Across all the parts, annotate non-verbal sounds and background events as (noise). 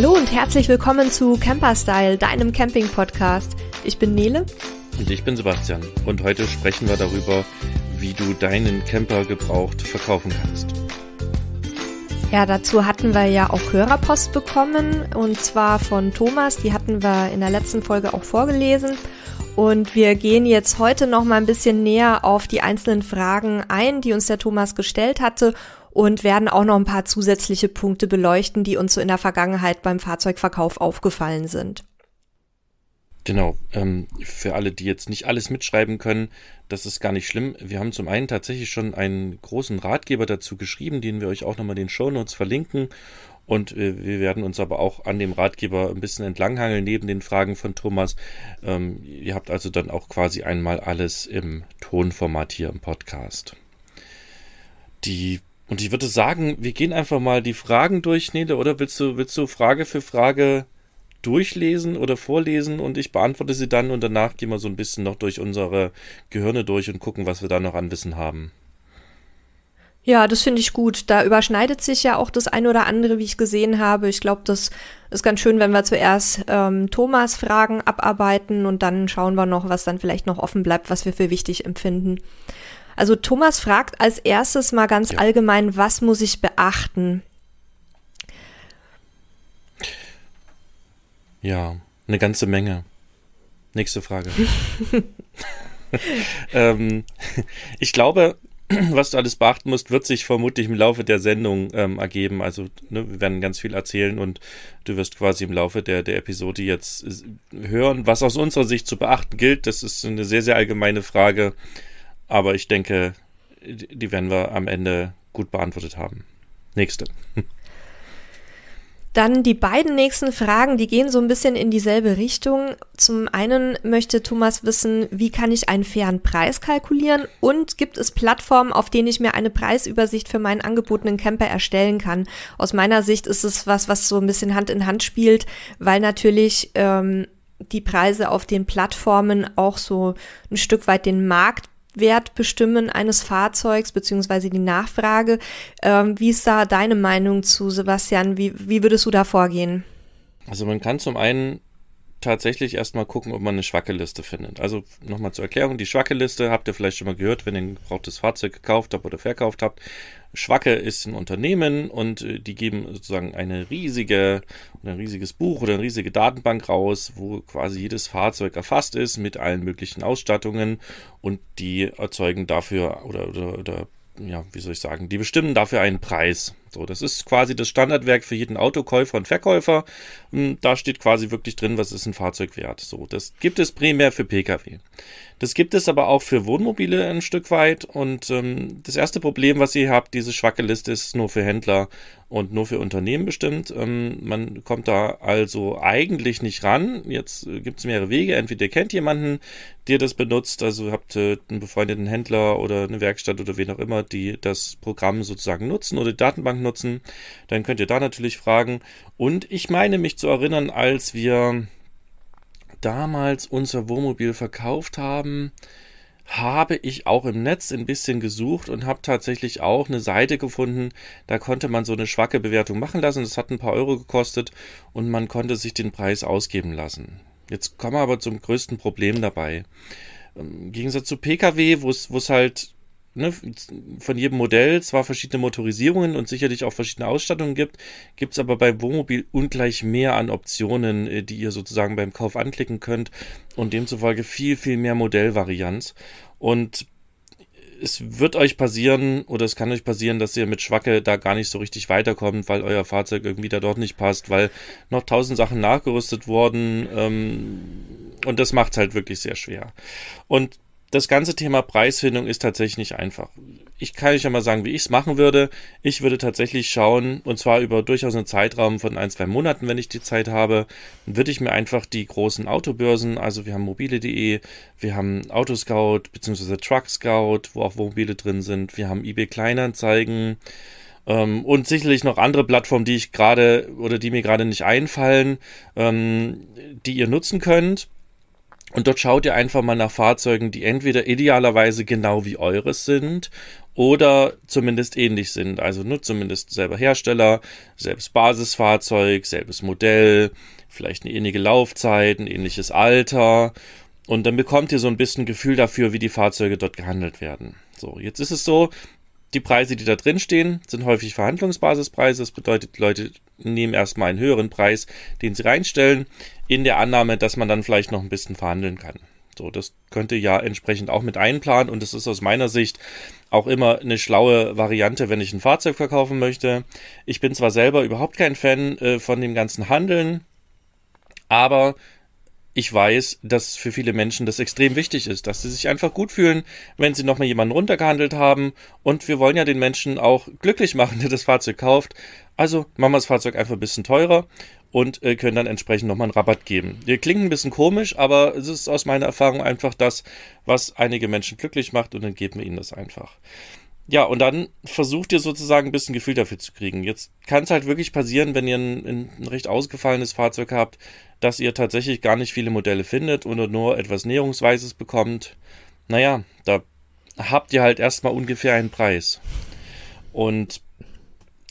Hallo und herzlich willkommen zu Camperstyle, deinem Camping-Podcast. Ich bin Nele. Und ich bin Sebastian. Und heute sprechen wir darüber, wie du deinen Camper gebraucht verkaufen kannst. Ja, dazu hatten wir ja auch Hörerpost bekommen und zwar von Thomas. Die hatten wir in der letzten Folge auch vorgelesen. Und wir gehen jetzt heute noch mal ein bisschen näher auf die einzelnen Fragen ein, die uns der Thomas gestellt hatte und werden auch noch ein paar zusätzliche Punkte beleuchten, die uns so in der Vergangenheit beim Fahrzeugverkauf aufgefallen sind. Genau, ähm, für alle, die jetzt nicht alles mitschreiben können, das ist gar nicht schlimm. Wir haben zum einen tatsächlich schon einen großen Ratgeber dazu geschrieben, den wir euch auch nochmal in den Show Notes verlinken. Und äh, wir werden uns aber auch an dem Ratgeber ein bisschen entlanghangeln, neben den Fragen von Thomas. Ähm, ihr habt also dann auch quasi einmal alles im Tonformat hier im Podcast. Die und ich würde sagen, wir gehen einfach mal die Fragen durch, Nele, oder willst du, willst du Frage für Frage durchlesen oder vorlesen und ich beantworte sie dann und danach gehen wir so ein bisschen noch durch unsere Gehirne durch und gucken, was wir da noch an Wissen haben. Ja, das finde ich gut. Da überschneidet sich ja auch das eine oder andere, wie ich gesehen habe. Ich glaube, das ist ganz schön, wenn wir zuerst ähm, Thomas Fragen abarbeiten und dann schauen wir noch, was dann vielleicht noch offen bleibt, was wir für wichtig empfinden. Also Thomas fragt als erstes mal ganz ja. allgemein, was muss ich beachten? Ja, eine ganze Menge. Nächste Frage. (laughs) ähm, ich glaube, was du alles beachten musst, wird sich vermutlich im Laufe der Sendung ähm, ergeben. Also ne, wir werden ganz viel erzählen und du wirst quasi im Laufe der, der Episode jetzt hören, was aus unserer Sicht zu beachten gilt. Das ist eine sehr, sehr allgemeine Frage. Aber ich denke, die werden wir am Ende gut beantwortet haben. Nächste. Dann die beiden nächsten Fragen, die gehen so ein bisschen in dieselbe Richtung. Zum einen möchte Thomas wissen, wie kann ich einen fairen Preis kalkulieren und gibt es Plattformen, auf denen ich mir eine Preisübersicht für meinen angebotenen Camper erstellen kann? Aus meiner Sicht ist es was, was so ein bisschen Hand in Hand spielt, weil natürlich ähm, die Preise auf den Plattformen auch so ein Stück weit den Markt Wertbestimmen eines Fahrzeugs beziehungsweise die Nachfrage. Ähm, wie ist da deine Meinung zu, Sebastian? Wie, wie würdest du da vorgehen? Also man kann zum einen tatsächlich erstmal gucken, ob man eine Schwackeliste findet. Also nochmal zur Erklärung, die Schwackeliste habt ihr vielleicht schon mal gehört, wenn ihr ein gebrauchtes Fahrzeug gekauft habt oder verkauft habt. Schwacke ist ein Unternehmen und äh, die geben sozusagen eine riesige, ein riesiges Buch oder eine riesige Datenbank raus, wo quasi jedes Fahrzeug erfasst ist mit allen möglichen Ausstattungen und die erzeugen dafür oder, oder, oder ja, wie soll ich sagen, die bestimmen dafür einen Preis. So, das ist quasi das Standardwerk für jeden Autokäufer und Verkäufer. Hm, da steht quasi wirklich drin, was ist ein Fahrzeug wert. So, das gibt es primär für Pkw. Das gibt es aber auch für Wohnmobile ein Stück weit. Und ähm, das erste Problem, was ihr habt, diese schwache Liste ist nur für Händler und nur für Unternehmen bestimmt. Ähm, man kommt da also eigentlich nicht ran. Jetzt äh, gibt es mehrere Wege. Entweder ihr kennt jemanden, der das benutzt, also habt äh, einen befreundeten Händler oder eine Werkstatt oder wen auch immer, die das Programm sozusagen nutzen oder die Datenbank nutzen. Dann könnt ihr da natürlich fragen. Und ich meine mich zu erinnern, als wir damals unser Wohnmobil verkauft haben, habe ich auch im Netz ein bisschen gesucht und habe tatsächlich auch eine Seite gefunden, da konnte man so eine schwache Bewertung machen lassen. Das hat ein paar Euro gekostet und man konnte sich den Preis ausgeben lassen. Jetzt kommen wir aber zum größten Problem dabei. Im Gegensatz zu Pkw, wo es halt ne, von jedem Modell zwar verschiedene Motorisierungen und sicherlich auch verschiedene Ausstattungen gibt, gibt es aber bei Wohnmobil ungleich mehr an Optionen, äh, die ihr sozusagen beim Kauf anklicken könnt und demzufolge viel, viel mehr Modellvarianz. Und es wird euch passieren oder es kann euch passieren, dass ihr mit Schwacke da gar nicht so richtig weiterkommt, weil euer Fahrzeug irgendwie da dort nicht passt, weil noch tausend Sachen nachgerüstet wurden ähm, und das macht es halt wirklich sehr schwer. Und das ganze Thema Preisfindung ist tatsächlich nicht einfach. Ich kann euch ja mal sagen, wie ich es machen würde. Ich würde tatsächlich schauen, und zwar über durchaus einen Zeitraum von ein, zwei Monaten, wenn ich die Zeit habe, würde ich mir einfach die großen Autobörsen, also wir haben mobile.de, wir haben Autoscout bzw. Truck Scout, wo auch Wohnmobile drin sind, wir haben eBay Kleinanzeigen ähm, und sicherlich noch andere Plattformen, die ich gerade oder die mir gerade nicht einfallen, ähm, die ihr nutzen könnt und dort schaut ihr einfach mal nach Fahrzeugen, die entweder idealerweise genau wie eures sind oder zumindest ähnlich sind. Also nur ne, zumindest selber Hersteller, selbes Basisfahrzeug, selbes Modell, vielleicht eine ähnliche Laufzeit, ein ähnliches Alter. Und dann bekommt ihr so ein bisschen Gefühl dafür, wie die Fahrzeuge dort gehandelt werden. So, jetzt ist es so, die Preise, die da drin stehen, sind häufig Verhandlungsbasispreise. Das bedeutet, die Leute nehmen erstmal einen höheren Preis, den sie reinstellen, in der Annahme, dass man dann vielleicht noch ein bisschen verhandeln kann. So, das könnte ja entsprechend auch mit einplanen und das ist aus meiner Sicht auch immer eine schlaue Variante, wenn ich ein Fahrzeug verkaufen möchte. Ich bin zwar selber überhaupt kein Fan äh, von dem ganzen Handeln, aber ich weiß, dass für viele Menschen das extrem wichtig ist, dass sie sich einfach gut fühlen, wenn sie nochmal jemanden runtergehandelt haben. Und wir wollen ja den Menschen auch glücklich machen, (laughs) der das Fahrzeug kauft. Also machen wir das Fahrzeug einfach ein bisschen teurer und äh, können dann entsprechend nochmal einen Rabatt geben. Wir klingen ein bisschen komisch, aber es ist aus meiner Erfahrung einfach das, was einige Menschen glücklich macht und dann geben wir ihnen das einfach. Ja, und dann versucht ihr sozusagen ein bisschen Gefühl dafür zu kriegen. Jetzt kann es halt wirklich passieren, wenn ihr ein, ein recht ausgefallenes Fahrzeug habt, dass ihr tatsächlich gar nicht viele Modelle findet oder nur etwas Näherungsweises bekommt, naja, da habt ihr halt erstmal ungefähr einen Preis. Und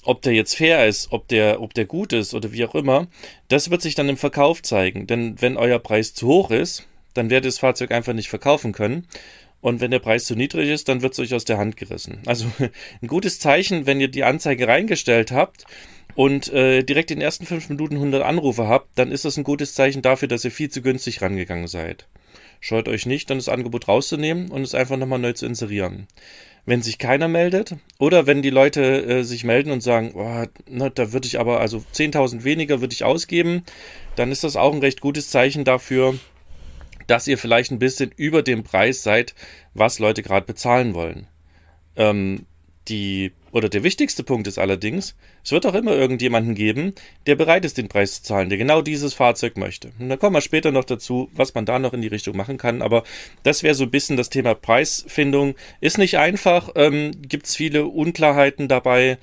ob der jetzt fair ist, ob der, ob der gut ist oder wie auch immer, das wird sich dann im Verkauf zeigen. Denn wenn euer Preis zu hoch ist, dann werdet ihr das Fahrzeug einfach nicht verkaufen können. Und wenn der Preis zu niedrig ist, dann wird es euch aus der Hand gerissen. Also (laughs) ein gutes Zeichen, wenn ihr die Anzeige reingestellt habt und äh, direkt in den ersten fünf Minuten 100 Anrufe habt, dann ist das ein gutes Zeichen dafür, dass ihr viel zu günstig rangegangen seid. Scheut euch nicht, dann das Angebot rauszunehmen und es einfach nochmal neu zu inserieren. Wenn sich keiner meldet oder wenn die Leute äh, sich melden und sagen, oh, na, da würde ich aber, also 10.000 weniger würde ich ausgeben, dann ist das auch ein recht gutes Zeichen dafür, dass ihr vielleicht ein bisschen über dem Preis seid, was Leute gerade bezahlen wollen. Ähm, die, oder der wichtigste Punkt ist allerdings, es wird auch immer irgendjemanden geben, der bereit ist, den Preis zu zahlen, der genau dieses Fahrzeug möchte. Und da kommen wir später noch dazu, was man da noch in die Richtung machen kann. Aber das wäre so ein bisschen das Thema Preisfindung. Ist nicht einfach, ähm, gibt es viele Unklarheiten dabei.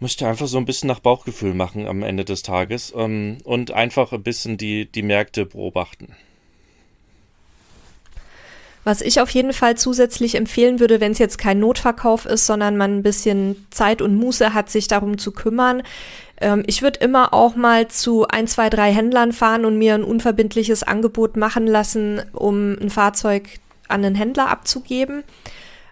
Müsst ihr einfach so ein bisschen nach Bauchgefühl machen am Ende des Tages ähm, und einfach ein bisschen die, die Märkte beobachten. Was ich auf jeden Fall zusätzlich empfehlen würde, wenn es jetzt kein Notverkauf ist, sondern man ein bisschen Zeit und Muße hat, sich darum zu kümmern. Ähm, ich würde immer auch mal zu ein, zwei, drei Händlern fahren und mir ein unverbindliches Angebot machen lassen, um ein Fahrzeug an einen Händler abzugeben.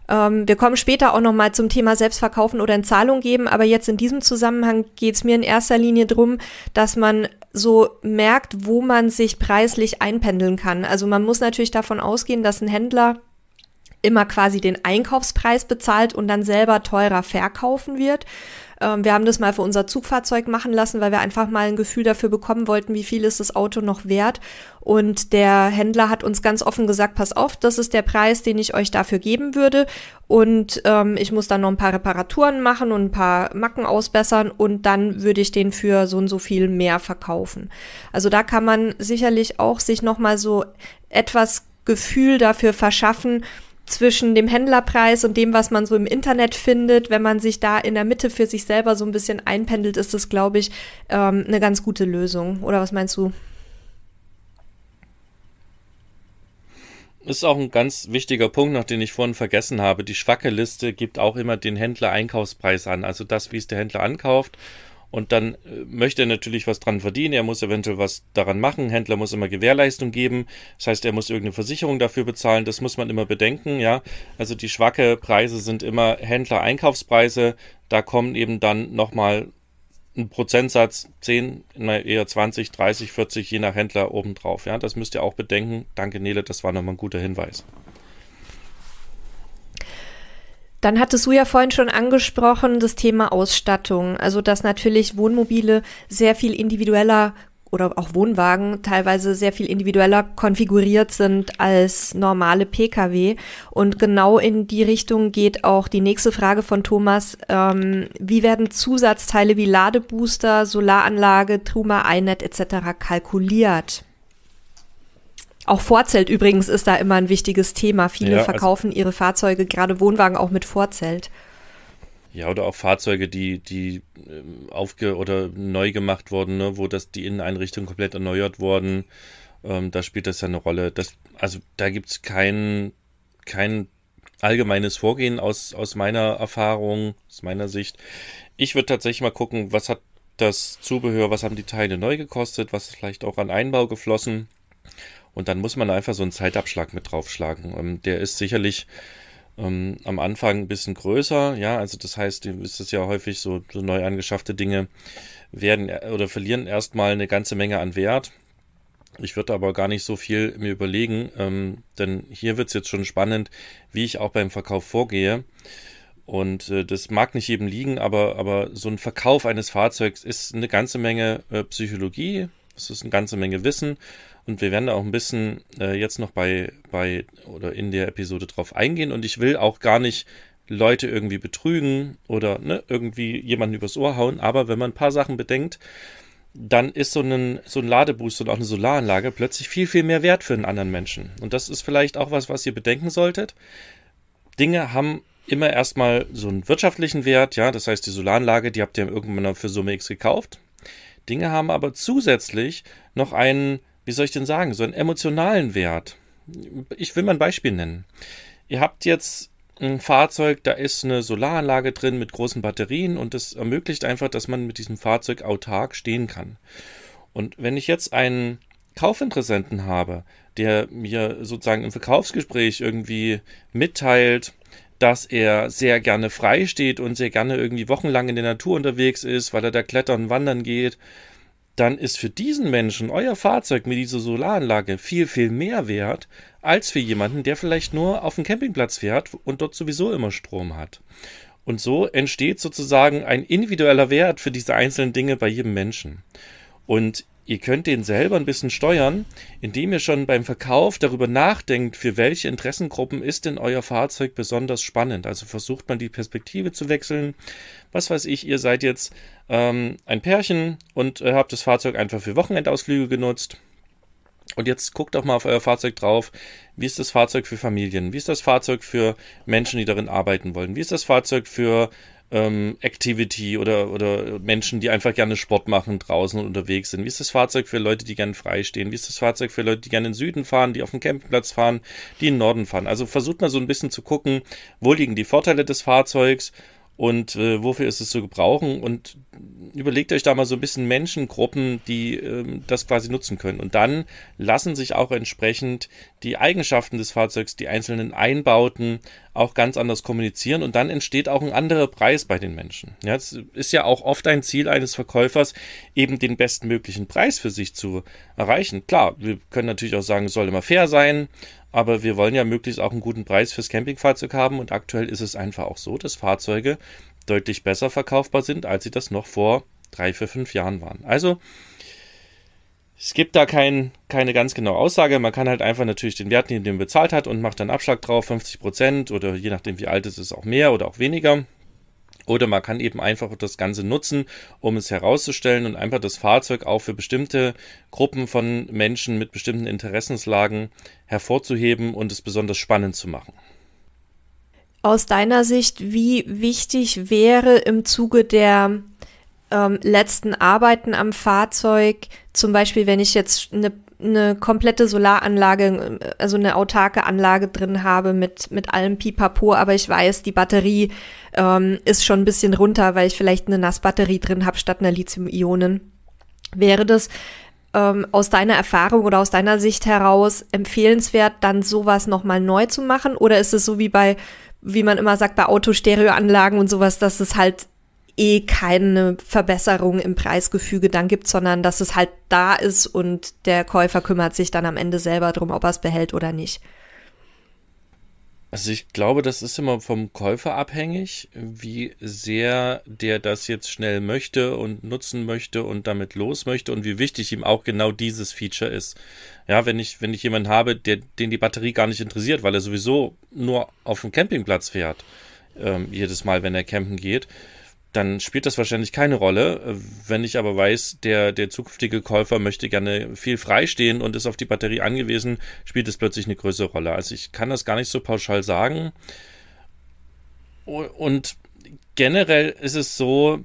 Ähm, wir kommen später auch nochmal zum Thema Selbstverkaufen oder in Zahlung geben, aber jetzt in diesem Zusammenhang geht es mir in erster Linie drum, dass man so merkt, wo man sich preislich einpendeln kann. Also man muss natürlich davon ausgehen, dass ein Händler immer quasi den Einkaufspreis bezahlt und dann selber teurer verkaufen wird. Ähm, wir haben das mal für unser Zugfahrzeug machen lassen, weil wir einfach mal ein Gefühl dafür bekommen wollten, wie viel ist das Auto noch wert. Und der Händler hat uns ganz offen gesagt, pass auf, das ist der Preis, den ich euch dafür geben würde. Und ähm, ich muss dann noch ein paar Reparaturen machen und ein paar Macken ausbessern und dann würde ich den für so und so viel mehr verkaufen. Also da kann man sicherlich auch sich nochmal so etwas Gefühl dafür verschaffen, zwischen dem Händlerpreis und dem, was man so im Internet findet, wenn man sich da in der Mitte für sich selber so ein bisschen einpendelt, ist das, glaube ich, ähm, eine ganz gute Lösung. Oder was meinst du? Ist auch ein ganz wichtiger Punkt, noch den ich vorhin vergessen habe. Die Schwacke-Liste gibt auch immer den Händler-Einkaufspreis an, also das, wie es der Händler ankauft. Und dann äh, möchte er natürlich was dran verdienen, er muss eventuell was daran machen, Händler muss immer Gewährleistung geben, das heißt, er muss irgendeine Versicherung dafür bezahlen, das muss man immer bedenken, ja. Also die schwache Preise sind immer Händler-Einkaufspreise, da kommen eben dann nochmal ein Prozentsatz 10, eher 20, 30, 40, je nach Händler obendrauf, ja. Das müsst ihr auch bedenken. Danke, Nele, das war nochmal ein guter Hinweis. Dann hattest du ja vorhin schon angesprochen, das Thema Ausstattung. Also, dass natürlich Wohnmobile sehr viel individueller oder auch Wohnwagen teilweise sehr viel individueller konfiguriert sind als normale Pkw. Und genau in die Richtung geht auch die nächste Frage von Thomas. Ähm, wie werden Zusatzteile wie Ladebooster, Solaranlage, Truma, iNet etc. kalkuliert? Auch Vorzelt übrigens ist da immer ein wichtiges Thema. Viele ja, also verkaufen also ihre Fahrzeuge, gerade Wohnwagen, auch mit Vorzelt. Ja, oder auch Fahrzeuge, die, die ähm, aufge oder neu gemacht wurden, ne, wo das die Inneneinrichtung komplett erneuert wurden. Ähm, da spielt das ja eine Rolle. Das, also da gibt es kein, kein allgemeines Vorgehen aus, aus meiner Erfahrung, aus meiner Sicht. Ich würde tatsächlich mal gucken, was hat das Zubehör, was haben die Teile neu gekostet, was ist vielleicht auch an Einbau geflossen und dann muss man einfach so einen Zeitabschlag mit draufschlagen. Ähm, der ist sicherlich ähm, am Anfang ein bisschen größer. Ja, also das heißt, du ist es ja häufig so, so neu angeschaffte Dinge werden äh, oder verlieren erstmal eine ganze Menge an Wert. Ich würde aber gar nicht so viel mir überlegen, ähm, denn hier wird es jetzt schon spannend, wie ich auch beim Verkauf vorgehe. Und äh, das mag nicht jedem liegen, aber, aber so ein Verkauf eines Fahrzeugs ist eine ganze Menge äh, Psychologie, es ist eine ganze Menge Wissen und wir werden da auch ein bisschen äh, jetzt noch bei, bei oder in der Episode drauf eingehen. Und ich will auch gar nicht Leute irgendwie betrügen oder ne, irgendwie jemanden übers Ohr hauen. Aber wenn man ein paar Sachen bedenkt, dann ist so ein, so ein Ladeboost und auch eine Solaranlage plötzlich viel, viel mehr wert für einen anderen Menschen. Und das ist vielleicht auch was, was ihr bedenken solltet. Dinge haben immer erstmal so einen wirtschaftlichen Wert, ja, das heißt, die Solaranlage, die habt ihr irgendwann für Summe X gekauft. Dinge haben aber zusätzlich noch einen wie soll ich denn sagen, so einen emotionalen Wert. Ich will mal ein Beispiel nennen. Ihr habt jetzt ein Fahrzeug, da ist eine Solaranlage drin mit großen Batterien und das ermöglicht einfach, dass man mit diesem Fahrzeug autark stehen kann. Und wenn ich jetzt einen Kaufinteressenten habe, der mir sozusagen im Verkaufsgespräch irgendwie mitteilt, dass er sehr gerne frei steht und sehr gerne irgendwie wochenlang in der Natur unterwegs ist, weil er da klettern, und wandern geht, dann ist für diesen Menschen euer Fahrzeug mit dieser Solaranlage viel, viel mehr wert als für jemanden, der vielleicht nur auf dem Campingplatz fährt und dort sowieso immer Strom hat. Und so entsteht sozusagen ein individueller Wert für diese einzelnen Dinge bei jedem Menschen. Und Ihr könnt den selber ein bisschen steuern, indem ihr schon beim Verkauf darüber nachdenkt, für welche Interessengruppen ist denn euer Fahrzeug besonders spannend. Also versucht man die Perspektive zu wechseln. Was weiß ich, ihr seid jetzt ähm, ein Pärchen und äh, habt das Fahrzeug einfach für Wochenendausflüge genutzt. Und jetzt guckt doch mal auf euer Fahrzeug drauf. Wie ist das Fahrzeug für Familien? Wie ist das Fahrzeug für Menschen, die darin arbeiten wollen? Wie ist das Fahrzeug für ähm, Activity oder, oder Menschen, die einfach gerne Sport machen, draußen und unterwegs sind? Wie ist das Fahrzeug für Leute, die gerne frei stehen? Wie ist das Fahrzeug für Leute, die gerne in den Süden fahren, die auf dem Campingplatz fahren, die in den Norden fahren? Also versucht mal so ein bisschen zu gucken, wo liegen die Vorteile des Fahrzeugs und äh, wofür ist es zu gebrauchen und überlegt euch da mal so ein bisschen Menschengruppen, die ähm, das quasi nutzen können. Und dann lassen sich auch entsprechend die Eigenschaften des Fahrzeugs, die einzelnen Einbauten auch ganz anders kommunizieren und dann entsteht auch ein anderer Preis bei den Menschen. Ja, es ist ja auch oft ein Ziel eines Verkäufers, eben den bestmöglichen Preis für sich zu erreichen. Klar, wir können natürlich auch sagen, es soll immer fair sein, aber wir wollen ja möglichst auch einen guten Preis fürs Campingfahrzeug haben und aktuell ist es einfach auch so, dass Fahrzeuge deutlich besser verkaufbar sind, als sie das noch vor drei, vier, fünf Jahren waren. Also es gibt da kein, keine ganz genaue Aussage. Man kann halt einfach natürlich den Wert nehmen, den man bezahlt hat und macht dann Abschlag drauf, 50% Prozent oder je nachdem wie alt es ist, auch mehr oder auch weniger. Oder man kann eben einfach das Ganze nutzen, um es herauszustellen und einfach das Fahrzeug auch für bestimmte Gruppen von Menschen mit bestimmten Interessenslagen hervorzuheben und es besonders spannend zu machen aus deiner Sicht, wie wichtig wäre im Zuge der ähm, letzten Arbeiten am Fahrzeug, zum Beispiel, wenn ich jetzt eine eine komplette Solaranlage, also eine autarke Anlage drin habe mit, mit allem Pipapo, aber ich weiß, die Batterie ähm, ist schon ein bisschen runter, weil ich vielleicht eine Nassbatterie drin habe statt einer Lithium-Ionen. Wäre das ähm, aus deiner Erfahrung oder aus deiner Sicht heraus empfehlenswert, dann sowas nochmal neu zu machen? Oder ist es so wie bei wie man immer sagt, bei Autostereoanlagen und sowas, dass es halt eh keine Verbesserung im Preisgefüge dann gibt, sondern dass es halt da ist und der Käufer kümmert sich dann am Ende selber drum, ob er es behält oder nicht. Also ich glaube, das ist immer vom Käufer abhängig, wie sehr der das jetzt schnell möchte und nutzen möchte und damit los möchte und wie wichtig ihm auch genau dieses Feature ist. Ja, wenn ich, wenn ich jemanden habe, der, den die Batterie gar nicht interessiert, weil er sowieso nur auf dem Campingplatz fährt, äh, jedes Mal, wenn er campen geht, dann spielt das wahrscheinlich keine Rolle. Wenn ich aber weiß, der, der zukünftige Käufer möchte gerne viel freistehen und ist auf die Batterie angewiesen, spielt es plötzlich eine größere Rolle. Also ich kann das gar nicht so pauschal sagen. Und generell ist es so,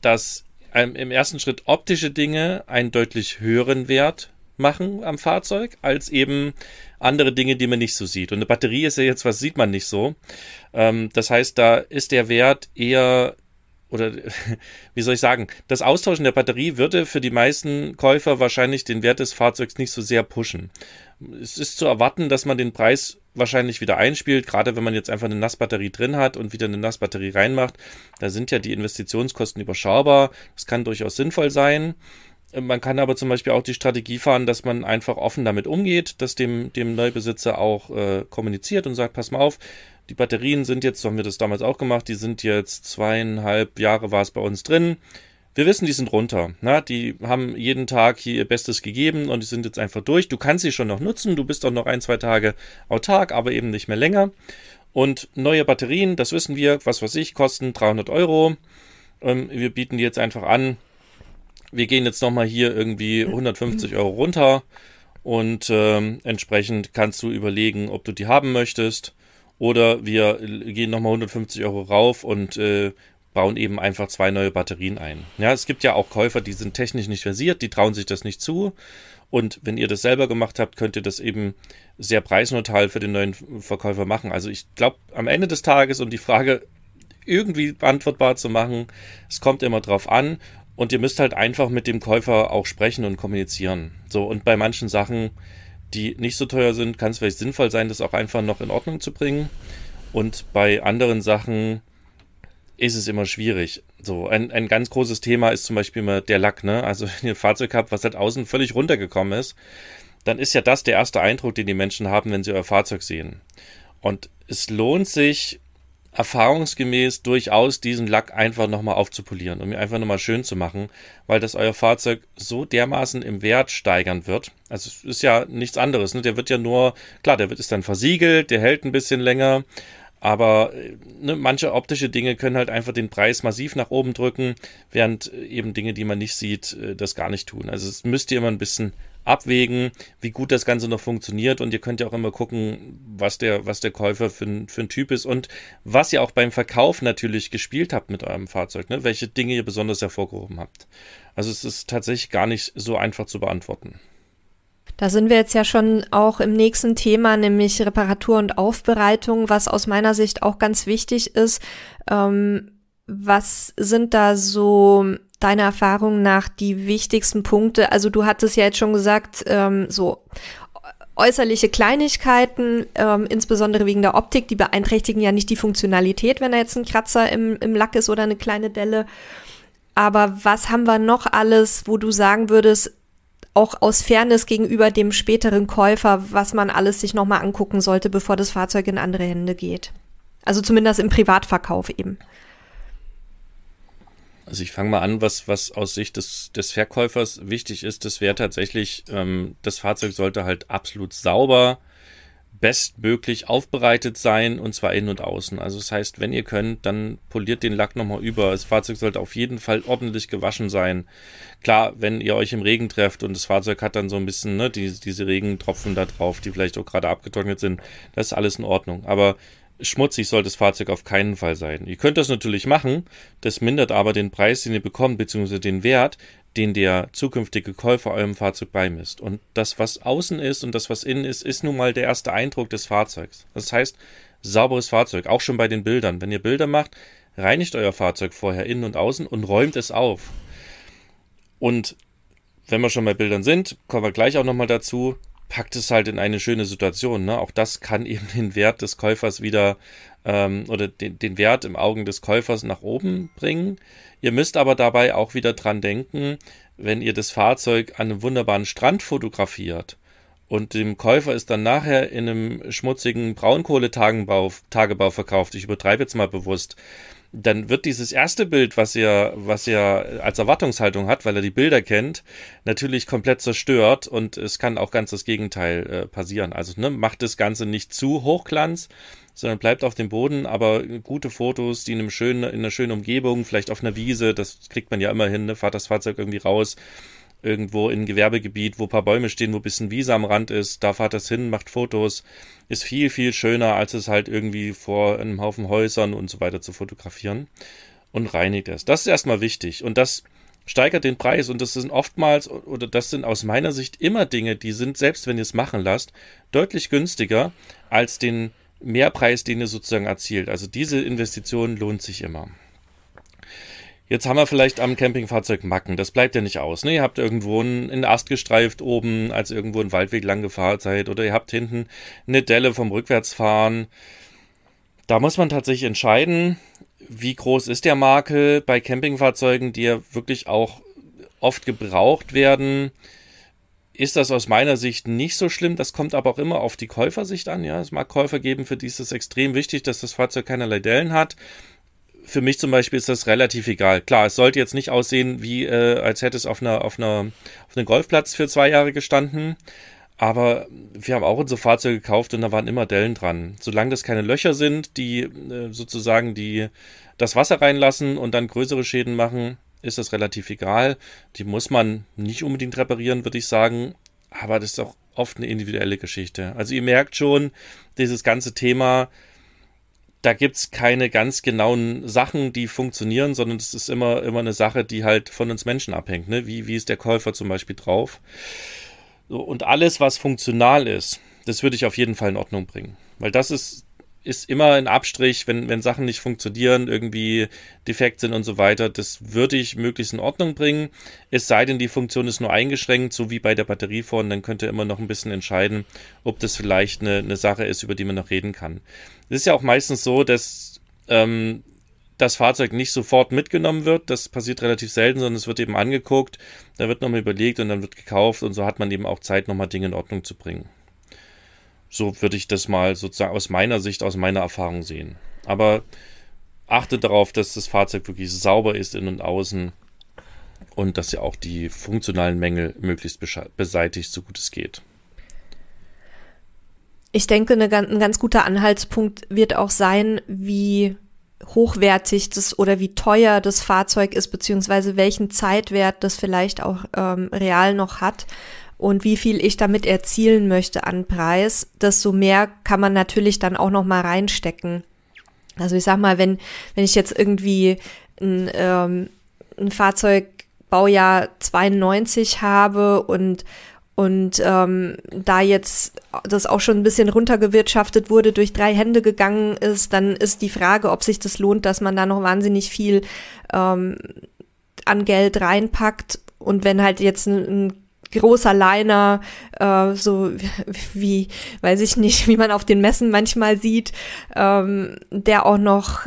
dass im ersten Schritt optische Dinge einen deutlich höheren Wert machen am Fahrzeug, als eben andere Dinge, die man nicht so sieht. Und eine Batterie ist ja jetzt was, sieht man nicht so. Ähm, das heißt, da ist der Wert eher oder (laughs) wie soll ich sagen, das Austauschen der Batterie würde für die meisten Käufer wahrscheinlich den Wert des Fahrzeugs nicht so sehr pushen. Es ist zu erwarten, dass man den Preis wahrscheinlich wieder einspielt, gerade wenn man jetzt einfach eine Nassbatterie drin hat und wieder eine Nassbatterie reinmacht. Da sind ja die Investitionskosten überschaubar. Das kann durchaus sinnvoll sein. Man kann aber zum Beispiel auch die Strategie fahren, dass man einfach offen damit umgeht, dass dem, dem Neubesitzer auch äh, kommuniziert und sagt, pass mal auf, die Batterien sind jetzt, so haben wir das damals auch gemacht, die sind jetzt zweieinhalb Jahre war es bei uns drin. Wir wissen, die sind runter. Na, die haben jeden Tag hier ihr Bestes gegeben und die sind jetzt einfach durch. Du kannst sie schon noch nutzen. Du bist auch noch ein, zwei Tage autark, aber eben nicht mehr länger. Und neue Batterien, das wissen wir, was weiß ich, kosten 300 Euro. Ähm, wir bieten die jetzt einfach an wir gehen jetzt nochmal hier irgendwie 150 Euro runter und ähm, entsprechend kannst du überlegen, ob du die haben möchtest. Oder wir gehen nochmal 150 Euro rauf und äh, bauen eben einfach zwei neue Batterien ein. Ja, es gibt ja auch Käufer, die sind technisch nicht versiert, die trauen sich das nicht zu. Und wenn ihr das selber gemacht habt, könnt ihr das eben sehr preisneutral für den neuen Verkäufer machen. Also ich glaube, am Ende des Tages, um die Frage irgendwie beantwortbar zu machen, es kommt immer drauf an und ihr müsst halt einfach mit dem Käufer auch sprechen und kommunizieren. So, und bei manchen Sachen, die nicht so teuer sind, kann es vielleicht sinnvoll sein, das auch einfach noch in Ordnung zu bringen. Und bei anderen Sachen ist es immer schwierig. So, ein, ein ganz großes Thema ist zum Beispiel immer der Lack, ne? Also (laughs) wenn ihr ein Fahrzeug habt, was halt außen völlig runtergekommen ist, dann ist ja das der erste Eindruck, den die Menschen haben, wenn sie euer Fahrzeug sehen. Und es lohnt sich, erfahrungsgemäß durchaus diesen Lack einfach nochmal aufzupolieren um ihn einfach nochmal schön zu machen, weil das euer Fahrzeug so dermaßen im Wert steigern wird. Also es ist ja nichts anderes. Ne? Der wird ja nur, klar, der wird ist dann versiegelt, der hält ein bisschen länger, aber äh, ne, manche optische Dinge können halt einfach den Preis massiv nach oben drücken, während äh, eben Dinge, die man nicht sieht, äh, das gar nicht tun. Also es müsst ihr immer ein bisschen abwägen, wie gut das Ganze noch funktioniert. Und ihr könnt ja auch immer gucken, was der, was der Käufer für, für ein Typ ist und was ihr auch beim Verkauf natürlich gespielt habt mit eurem Fahrzeug, ne? welche Dinge ihr besonders hervorgehoben habt. Also es ist tatsächlich gar nicht so einfach zu beantworten. Da sind wir jetzt ja schon auch im nächsten Thema, nämlich Reparatur und Aufbereitung, was aus meiner Sicht auch ganz wichtig ist. Ähm, was sind da so deiner Erfahrung nach die wichtigsten Punkte? Also du hattest ja jetzt schon gesagt, ähm, so äußerliche Kleinigkeiten, ähm, insbesondere wegen der Optik, die beeinträchtigen ja nicht die Funktionalität, wenn da jetzt ein Kratzer im, im Lack ist oder eine kleine Delle. Aber was haben wir noch alles, wo du sagen würdest, auch aus Fairness gegenüber dem späteren Käufer, was man alles sich nochmal angucken sollte, bevor das Fahrzeug in andere Hände geht? Also zumindest im Privatverkauf eben. Also ich fange mal an, was, was aus Sicht des, des Verkäufers wichtig ist, das wäre tatsächlich, ähm, das Fahrzeug sollte halt absolut sauber, bestmöglich aufbereitet sein und zwar innen und außen. Also das heißt, wenn ihr könnt, dann poliert den Lack nochmal über. Das Fahrzeug sollte auf jeden Fall ordentlich gewaschen sein. Klar, wenn ihr euch im Regen trefft und das Fahrzeug hat dann so ein bisschen ne, die, diese Regentropfen da drauf, die vielleicht auch gerade abgetrocknet sind, das ist alles in Ordnung. Aber Schmutzig sollte das Fahrzeug auf keinen Fall sein. Ihr könnt das natürlich machen, das mindert aber den Preis, den ihr bekommt, beziehungsweise den Wert, den der zukünftige Käufer eurem Fahrzeug beimisst. Und das, was außen ist und das, was innen ist, ist nun mal der erste Eindruck des Fahrzeugs. Das heißt, sauberes Fahrzeug, auch schon bei den Bildern. Wenn ihr Bilder macht, reinigt euer Fahrzeug vorher innen und außen und räumt es auf. Und wenn wir schon bei Bildern sind, kommen wir gleich auch nochmal dazu packt es halt in eine schöne Situation. Ne? Auch das kann eben den Wert des Käufers wieder ähm, oder den, den Wert im Augen des Käufers nach oben bringen. Ihr müsst aber dabei auch wieder dran denken, wenn ihr das Fahrzeug an einem wunderbaren Strand fotografiert und dem Käufer ist dann nachher in einem schmutzigen Braunkohletagebau verkauft, ich übertreibe jetzt mal bewusst, dann wird dieses erste Bild, was er, was er als Erwartungshaltung hat, weil er die Bilder kennt, natürlich komplett zerstört und es kann auch ganz das Gegenteil äh, passieren. Also ne, macht das Ganze nicht zu Hochglanz, sondern bleibt auf dem Boden, aber gute Fotos, die in, einem schönen, in einer schönen Umgebung, vielleicht auf einer Wiese, das kriegt man ja immer hin, ne, fahrt das Fahrzeug irgendwie raus, irgendwo in ein Gewerbegebiet, wo ein paar Bäume stehen, wo ein bisschen Wiese am Rand ist, da fahrt das hin, macht Fotos, ist viel, viel schöner, als es halt irgendwie vor einem Haufen Häusern und so weiter zu fotografieren und reinigt es. Das ist erstmal wichtig und das steigert den Preis und das sind oftmals oder das sind aus meiner Sicht immer Dinge, die sind, selbst wenn ihr es machen lasst, deutlich günstiger als den Mehrpreis, den ihr sozusagen erzielt. Also diese Investition lohnt sich immer. Jetzt haben wir vielleicht am Campingfahrzeug Macken. Das bleibt ja nicht aus. Ne? Ihr habt irgendwo einen Ast gestreift oben, als ihr irgendwo einen Waldweg lang gefahren seid. Oder ihr habt hinten eine Delle vom Rückwärtsfahren. Da muss man tatsächlich entscheiden, wie groß ist der Makel bei Campingfahrzeugen, die ja wirklich auch oft gebraucht werden ist das aus meiner Sicht nicht so schlimm. Das kommt aber auch immer auf die Käufersicht an. Ja, es mag Käufer geben, für die ist es extrem wichtig, dass das Fahrzeug keinerlei Dellen hat für mich zum Beispiel ist das relativ egal. Klar, es sollte jetzt nicht aussehen, wie äh, als hätte es auf einer, auf einer auf einem Golfplatz für zwei Jahre gestanden. Aber wir haben auch unsere Fahrzeuge gekauft und da waren immer Dellen dran. Solange das keine Löcher sind, die äh, sozusagen die das Wasser reinlassen und dann größere Schäden machen, ist das relativ egal. Die muss man nicht unbedingt reparieren, würde ich sagen. Aber das ist auch oft eine individuelle Geschichte. Also ihr merkt schon, dieses ganze Thema, da gibt es keine ganz genauen Sachen, die funktionieren, sondern es ist immer, immer eine Sache, die halt von uns Menschen abhängt. Ne? Wie, wie ist der Käufer zum Beispiel drauf? So, und alles, was funktional ist, das würde ich auf jeden Fall in Ordnung bringen. Weil das ist ist immer ein Abstrich, wenn, wenn Sachen nicht funktionieren, irgendwie defekt sind und so weiter. Das würde ich möglichst in Ordnung bringen. Es sei denn, die Funktion ist nur eingeschränkt, so wie bei der Batterie vorhin, dann könnt ihr immer noch ein bisschen entscheiden, ob das vielleicht eine, eine Sache ist, über die man noch reden kann. Es ist ja auch meistens so, dass ähm, das Fahrzeug nicht sofort mitgenommen wird. Das passiert relativ selten, sondern es wird eben angeguckt, da wird nochmal überlegt und dann wird gekauft und so hat man eben auch Zeit, nochmal Dinge in Ordnung zu bringen. So würde ich das mal sozusagen aus meiner Sicht, aus meiner Erfahrung sehen. Aber achtet darauf, dass das Fahrzeug wirklich sauber ist, innen und außen. Und dass ihr auch die funktionalen Mängel möglichst beseitigt, so gut es geht. Ich denke, eine, ein ganz guter Anhaltspunkt wird auch sein, wie hochwertig das oder wie teuer das Fahrzeug ist, beziehungsweise welchen Zeitwert das vielleicht auch ähm, real noch hat und wie viel ich damit erzielen möchte an Preis, desto mehr kann man natürlich dann auch noch mal reinstecken. Also ich sag mal, wenn wenn ich jetzt irgendwie ein, ähm, ein Fahrzeug Baujahr 92 habe und und ähm, da jetzt das auch schon ein bisschen runtergewirtschaftet wurde, durch drei Hände gegangen ist, dann ist die Frage, ob sich das lohnt, dass man da noch wahnsinnig viel ähm, an Geld reinpackt. Und wenn halt jetzt ein, ein großer Liner, äh, so wie, weiß ich nicht, wie man auf den Messen manchmal sieht, ähm, der auch noch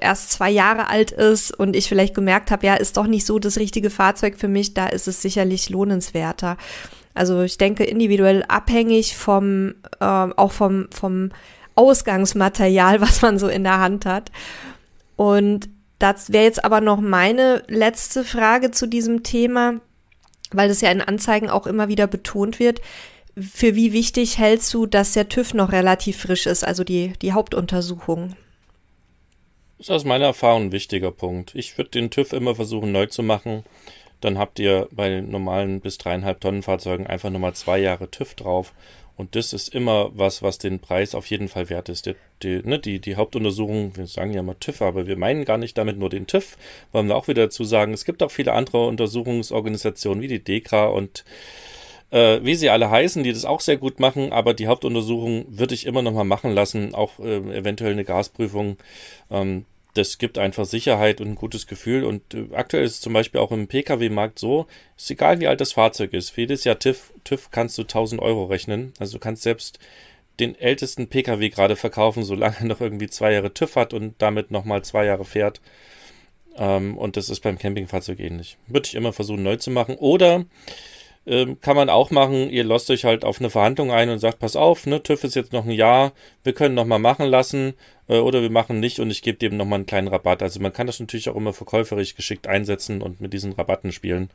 erst zwei Jahre alt ist und ich vielleicht gemerkt habe, ja, ist doch nicht so das richtige Fahrzeug für mich, da ist es sicherlich lohnenswerter. Also ich denke individuell abhängig vom, äh, auch vom, vom Ausgangsmaterial, (laughs) was man so in der Hand hat. Und das wäre jetzt aber noch meine letzte Frage zu diesem Thema weil das ja in Anzeigen auch immer wieder betont wird, für wie wichtig hältst du, dass der TÜV noch relativ frisch ist, also die, die Hauptuntersuchung? Das ist aus meiner Erfahrung ein wichtiger Punkt. Ich würde den TÜV immer versuchen neu zu machen. Dann habt ihr bei normalen bis dreieinhalb Tonnen Fahrzeugen einfach nochmal zwei Jahre TÜV drauf und das ist immer was, was den Preis auf jeden Fall wert ist. Die, die, ne, die, die Hauptuntersuchung, wir sagen ja mal TÜV, aber wir meinen gar nicht damit nur den TÜV, wollen wir auch wieder dazu sagen, es gibt auch viele andere Untersuchungsorganisationen wie die DEKRA und äh, wie sie alle heißen, die das auch sehr gut machen, aber die Hauptuntersuchung würde ich immer nochmal machen lassen, auch äh, eventuell eine Gasprüfung. Ähm, das gibt einfach Sicherheit und ein gutes Gefühl. Und äh, aktuell ist es zum Beispiel auch im Pkw-Markt so, ist egal wie alt das Fahrzeug ist, für jedes Jahr TÜV, TÜV kannst du 1000 Euro rechnen. Also du kannst selbst den ältesten Pkw gerade verkaufen, solange er noch irgendwie zwei Jahre TÜV hat und damit nochmal zwei Jahre fährt. Ähm, und das ist beim Campingfahrzeug ähnlich. Würde ich immer versuchen neu zu machen. Oder ähm, kann man auch machen, ihr lasst euch halt auf eine Verhandlung ein und sagt, pass auf, ne, TÜV ist jetzt noch ein Jahr, wir können nochmal machen lassen äh, oder wir machen nicht und ich gebe dem nochmal einen kleinen Rabatt. Also man kann das natürlich auch immer verkäuferisch geschickt einsetzen und mit diesen Rabatten spielen.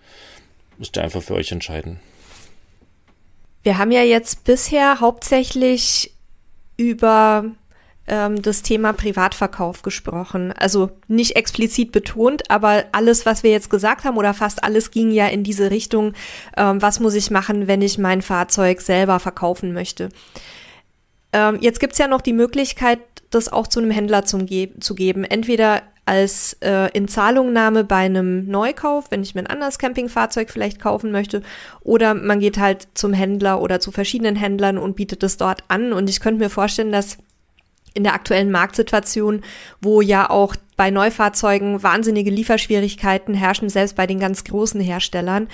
Müsst ihr einfach für euch entscheiden. Wir haben ja jetzt bisher hauptsächlich über ähm, das Thema Privatverkauf gesprochen. Also nicht explizit betont, aber alles, was wir jetzt gesagt haben oder fast alles ging ja in diese Richtung, ähm, was muss ich machen, wenn ich mein Fahrzeug selber verkaufen möchte. Ähm, jetzt es ja noch die Möglichkeit, das auch zu einem Händler zum ge zu geben. Entweder als äh, in Zahlungnahme bei einem Neukauf, wenn ich mir ein anderes Campingfahrzeug vielleicht kaufen möchte. Oder man geht halt zum Händler oder zu verschiedenen Händlern und bietet es dort an. Und ich könnte mir vorstellen, dass in der aktuellen Marktsituation, wo ja auch bei Neufahrzeugen wahnsinnige Lieferschwierigkeiten herrschen, selbst bei den ganz großen Herstellern,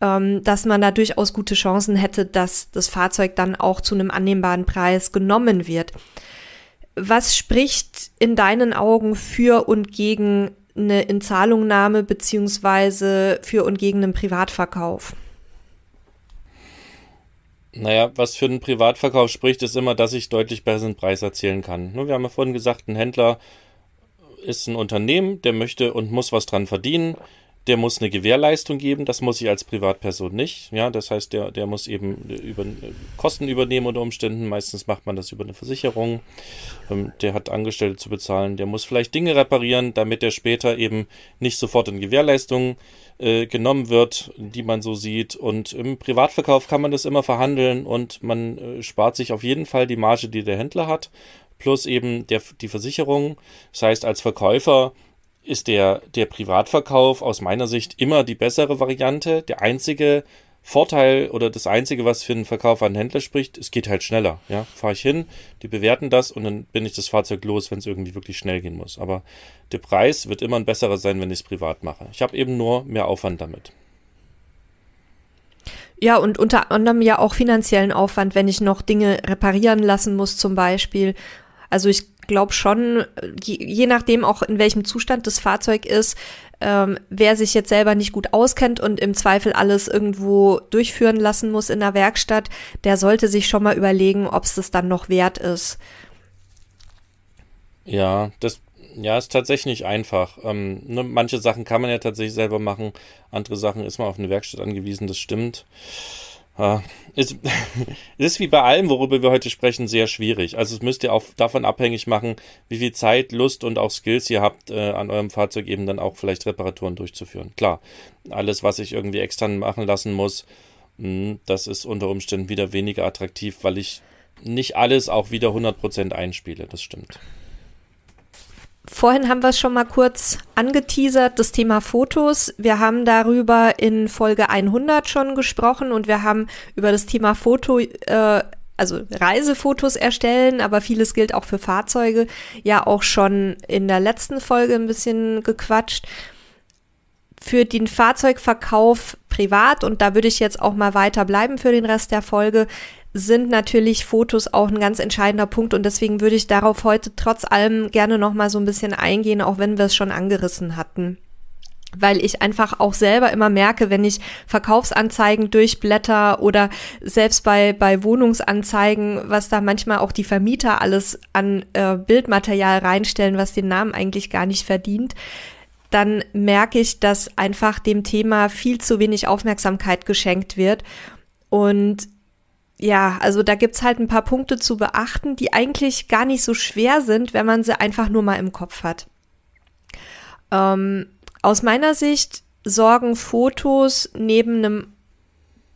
ähm, dass man da durchaus gute Chancen hätte, dass das Fahrzeug dann auch zu einem annehmbaren Preis genommen wird. Was spricht in deinen Augen für und gegen eine Inzahlungnahme beziehungsweise für und gegen einen Privatverkauf? Naja, was für einen Privatverkauf spricht, ist immer, dass ich deutlich besseren Preis erzielen kann. Wir haben ja vorhin gesagt, ein Händler ist ein Unternehmen, der möchte und muss was dran verdienen. Der muss eine Gewährleistung geben, das muss ich als Privatperson nicht. Ja, das heißt, der, der muss eben äh, über, äh, Kosten übernehmen unter Umständen. Meistens macht man das über eine Versicherung. Ähm, der hat Angestellte zu bezahlen. Der muss vielleicht Dinge reparieren, damit er später eben nicht sofort in Gewährleistungen äh, äh, genommen wird, die man so sieht. Und im Privatverkauf kann man das immer verhandeln und man äh, spart sich auf jeden Fall die Marge, die der Händler hat, plus eben der, die Versicherung. Das heißt, als Verkäufer ist der, der Privatverkauf aus meiner Sicht immer die bessere Variante. Der einzige Vorteil oder das Einzige, was für einen Verkauf an einen Händler spricht, es geht halt schneller. Ja? Fahre ich hin, die bewerten das und dann bin ich das Fahrzeug los, wenn es irgendwie wirklich schnell gehen muss. Aber der Preis wird immer ein besserer sein, wenn ich es privat mache. Ich habe eben nur mehr Aufwand damit. Ja, und unter anderem ja auch finanziellen Aufwand, wenn ich noch Dinge reparieren lassen muss zum Beispiel. Also ich glaube schon, je, je, nachdem auch in welchem Zustand das Fahrzeug ist, ähm, wer sich jetzt selber nicht gut auskennt und im Zweifel alles irgendwo durchführen lassen muss in der Werkstatt, der sollte sich schon mal überlegen, ob es das dann noch wert ist. Ja, das ja, ist tatsächlich nicht einfach. Ähm, ne, manche Sachen kann man ja tatsächlich selber machen, andere Sachen ist man auf eine Werkstatt angewiesen, das stimmt. Ja, (laughs) es, ist wie bei allem, worüber wir heute sprechen, sehr schwierig. Also es müsst ihr auch davon abhängig machen, wie viel Zeit, Lust und auch Skills ihr habt, äh, an eurem Fahrzeug eben dann auch vielleicht Reparaturen durchzuführen. Klar, alles, was ich irgendwie extern machen lassen muss, mh, hm, das ist unter Umständen wieder weniger attraktiv, weil ich nicht alles auch wieder 100% einspiele. Das stimmt. Vorhin haben wir es schon mal kurz angeteasert, das Thema Fotos. Wir haben darüber in Folge 100 schon gesprochen und wir haben über das Thema Foto, äh, also Reisefotos erstellen, aber vieles gilt auch für Fahrzeuge, ja auch schon in der letzten Folge ein bisschen gequatscht. Für den Fahrzeugverkauf privat, und da würde ich jetzt auch mal weiter bleiben für den Rest der Folge, sind natürlich Fotos auch ein ganz entscheidender Punkt und deswegen würde ich darauf heute trotz allem gerne noch mal so ein bisschen eingehen, auch wenn wir es schon angerissen hatten weil ich einfach auch selber immer merke, wenn ich Verkaufsanzeigen durchblätter oder selbst bei, bei Wohnungsanzeigen, was da manchmal auch die Vermieter alles an äh, Bildmaterial reinstellen, was den Namen eigentlich gar nicht verdient, dann merke ich, dass einfach dem Thema viel zu wenig Aufmerksamkeit geschenkt wird. Und ja, also da gibt's halt ein paar Punkte zu beachten, die eigentlich gar nicht so schwer sind, wenn man sie einfach nur mal im Kopf hat. Ähm, aus meiner Sicht sorgen Fotos neben einem,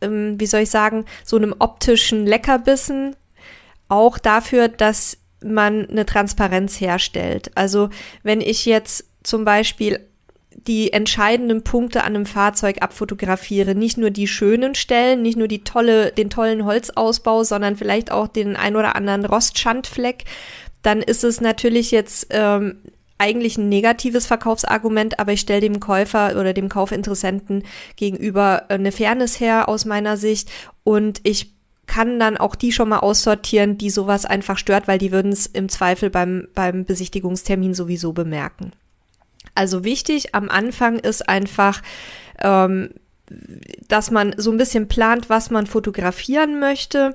ähm, wie soll ich sagen, so einem optischen Leckerbissen auch dafür, dass man eine Transparenz herstellt. Also wenn ich jetzt zum Beispiel die entscheidenden Punkte an einem Fahrzeug abfotografiere. Nicht nur die schönen Stellen, nicht nur die tolle, den tollen Holzausbau, sondern vielleicht auch den ein oder anderen Rostschandfleck. Dann ist es natürlich jetzt ähm, eigentlich ein negatives Verkaufsargument, aber ich stelle dem Käufer oder dem Kaufinteressenten gegenüber äh, eine Fairness her aus meiner Sicht und ich kann dann auch die schon mal aussortieren, die sowas einfach stört, weil die würden es im Zweifel beim, beim Besichtigungstermin sowieso bemerken. Also wichtig am Anfang ist einfach, ähm, dass man so ein bisschen plant, was man fotografieren möchte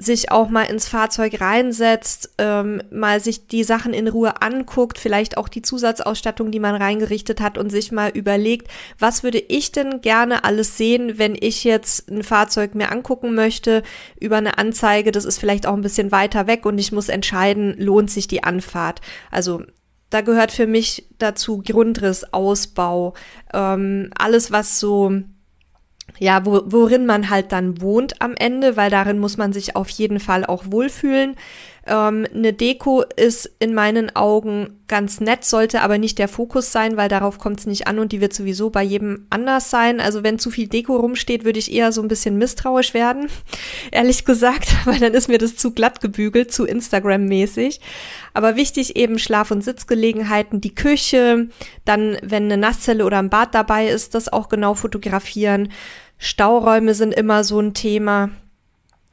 sich auch mal ins Fahrzeug reinsetzt, ähm, mal sich die Sachen in Ruhe anguckt, vielleicht auch die Zusatzausstattung, die man reingerichtet hat und sich mal überlegt, was würde ich denn gerne alles sehen, wenn ich jetzt ein Fahrzeug mir angucken möchte über eine Anzeige, das ist vielleicht auch ein bisschen weiter weg und ich muss entscheiden, lohnt sich die Anfahrt. Also da gehört für mich dazu Grundriss, Ausbau, ähm, alles was so, ja, wo, worin man halt dann wohnt am Ende, weil darin muss man sich auf jeden Fall auch wohlfühlen. Ähm, eine Deko ist in meinen Augen ganz nett, sollte aber nicht der Fokus sein, weil darauf kommt es nicht an und die wird sowieso bei jedem anders sein. Also wenn zu viel Deko rumsteht, würde ich eher so ein bisschen misstrauisch werden, (laughs) ehrlich gesagt, (laughs) weil dann ist mir das zu glatt gebügelt, zu Instagram-mäßig. Aber wichtig eben Schlaf- und Sitzgelegenheiten, die Küche, dann wenn eine Nasszelle oder ein Bad dabei ist, das auch genau fotografieren. Stauräume sind immer so ein Thema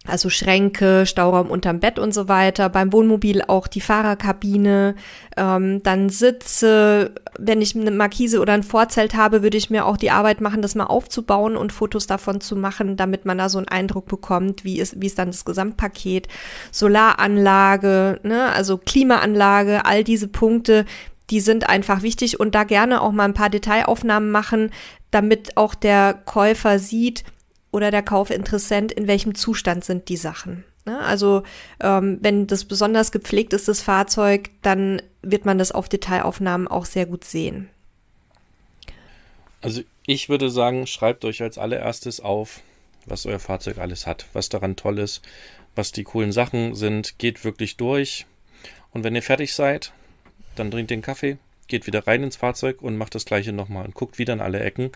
also Schränke, Stauraum unterm Bett und so weiter. Beim Wohnmobil auch die Fahrerkabine, ähm, dann Sitze. Wenn ich eine Markise oder ein Vorzelt habe, würde ich mir auch die Arbeit machen, das mal aufzubauen und Fotos davon zu machen, damit man da so einen Eindruck bekommt, wie ist, wie ist dann das Gesamtpaket. Solaranlage, ne, also Klimaanlage, all diese Punkte, die sind einfach wichtig und da gerne auch mal ein paar Detailaufnahmen machen, damit auch der Käufer sieht, oder der Kaufinteressent, in welchem Zustand sind die Sachen. Ne? Also ähm, wenn das besonders gepflegt ist, das Fahrzeug, dann wird man das auf Detailaufnahmen auch sehr gut sehen. Also ich würde sagen, schreibt euch als allererstes auf, was euer Fahrzeug alles hat, was daran toll ist, was die coolen Sachen sind, geht wirklich durch. Und wenn ihr fertig seid, dann trinkt den Kaffee, geht wieder rein ins Fahrzeug und macht das gleiche nochmal und guckt wieder in alle Ecken.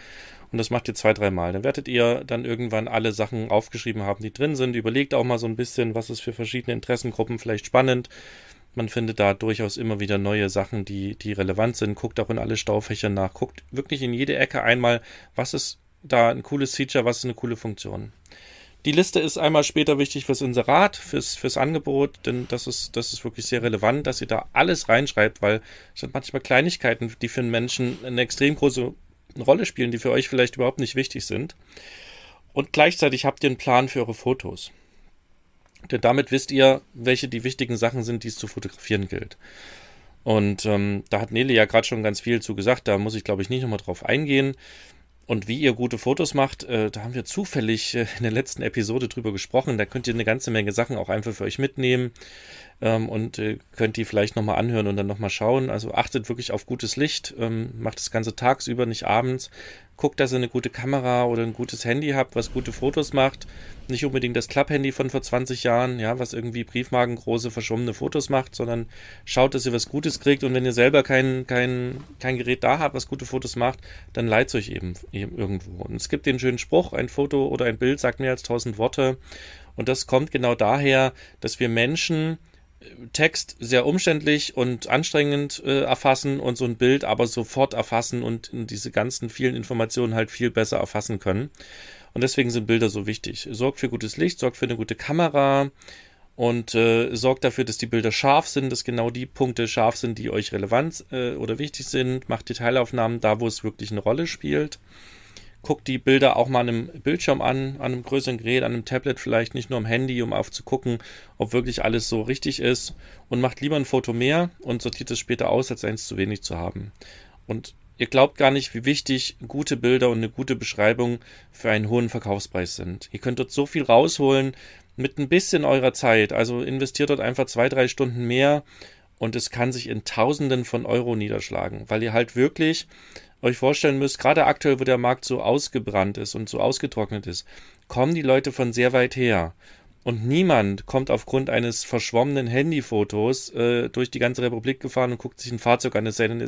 Und das macht ihr zwei, dreimal. Dann werdet ihr dann irgendwann alle Sachen aufgeschrieben haben, die drin sind. Überlegt auch mal so ein bisschen, was ist für verschiedene Interessengruppen vielleicht spannend. Man findet da durchaus immer wieder neue Sachen, die, die relevant sind. Guckt auch in alle Staufächer nach. Guckt wirklich in jede Ecke einmal, was ist da ein cooles Feature, was ist eine coole Funktion die Liste ist einmal später wichtig fürs Inserat, fürs, fürs Angebot, denn das ist, das ist wirklich sehr relevant, dass ihr da alles reinschreibt, weil es sind manchmal Kleinigkeiten, die für einen Menschen eine extrem große Rolle spielen, die für euch vielleicht überhaupt nicht wichtig sind. Und gleichzeitig habt ihr einen Plan für eure Fotos. Denn damit wisst ihr, welche die wichtigen Sachen sind, die es zu fotografieren gilt. Und ähm, da hat Nele ja gerade schon ganz viel zu gesagt, da muss ich glaube ich nicht nochmal drauf eingehen und wie ihr gute Fotos macht, äh, da haben wir zufällig äh, in der letzten Episode drüber gesprochen. Da könnt ihr eine ganze Menge Sachen auch einfach für euch mitnehmen ähm, und äh, könnt die vielleicht nochmal anhören und dann nochmal schauen. Also achtet wirklich auf gutes Licht, ähm, macht das Ganze tagsüber, nicht abends guckt, dass ihr eine gute Kamera oder ein gutes Handy habt, was gute Fotos macht. Nicht unbedingt das Club-Handy von vor 20 Jahren, ja, was irgendwie briefmarkengroße, verschwommene Fotos macht, sondern schaut, dass ihr was Gutes kriegt. Und wenn ihr selber kein, kein, kein Gerät da habt, was gute Fotos macht, dann leiht euch eben, eben irgendwo. Und es gibt den schönen Spruch, ein Foto oder ein Bild sagt mehr als tausend Worte. Und das kommt genau daher, dass wir Menschen Text sehr umständlich und anstrengend äh, erfassen und so ein Bild aber sofort erfassen und diese ganzen vielen Informationen halt viel besser erfassen können. Und deswegen sind Bilder so wichtig. Sorgt für gutes Licht, sorgt für eine gute Kamera und äh, sorgt dafür, dass die Bilder scharf sind, dass genau die Punkte scharf sind, die euch relevant äh, oder wichtig sind. Macht Detailaufnahmen da, wo es wirklich eine Rolle spielt guckt die Bilder auch mal an einem Bildschirm an, an einem größeren Gerät, an einem Tablet vielleicht, nicht nur am Handy, um aufzugucken, ob wirklich alles so richtig ist und macht lieber ein Foto mehr und sortiert es später aus, als eins zu wenig zu haben. Und ihr glaubt gar nicht, wie wichtig gute Bilder und eine gute Beschreibung für einen hohen Verkaufspreis sind. Ihr könnt dort so viel rausholen mit ein bisschen eurer Zeit. Also investiert dort einfach zwei, drei Stunden mehr und es kann sich in Tausenden von Euro niederschlagen, weil ihr halt wirklich euch vorstellen müsst, gerade aktuell, wo der Markt so ausgebrannt ist und so ausgetrocknet ist, kommen die Leute von sehr weit her. Und niemand kommt aufgrund eines verschwommenen Handyfotos äh, durch die ganze Republik gefahren und guckt sich ein Fahrzeug an, es sei denn,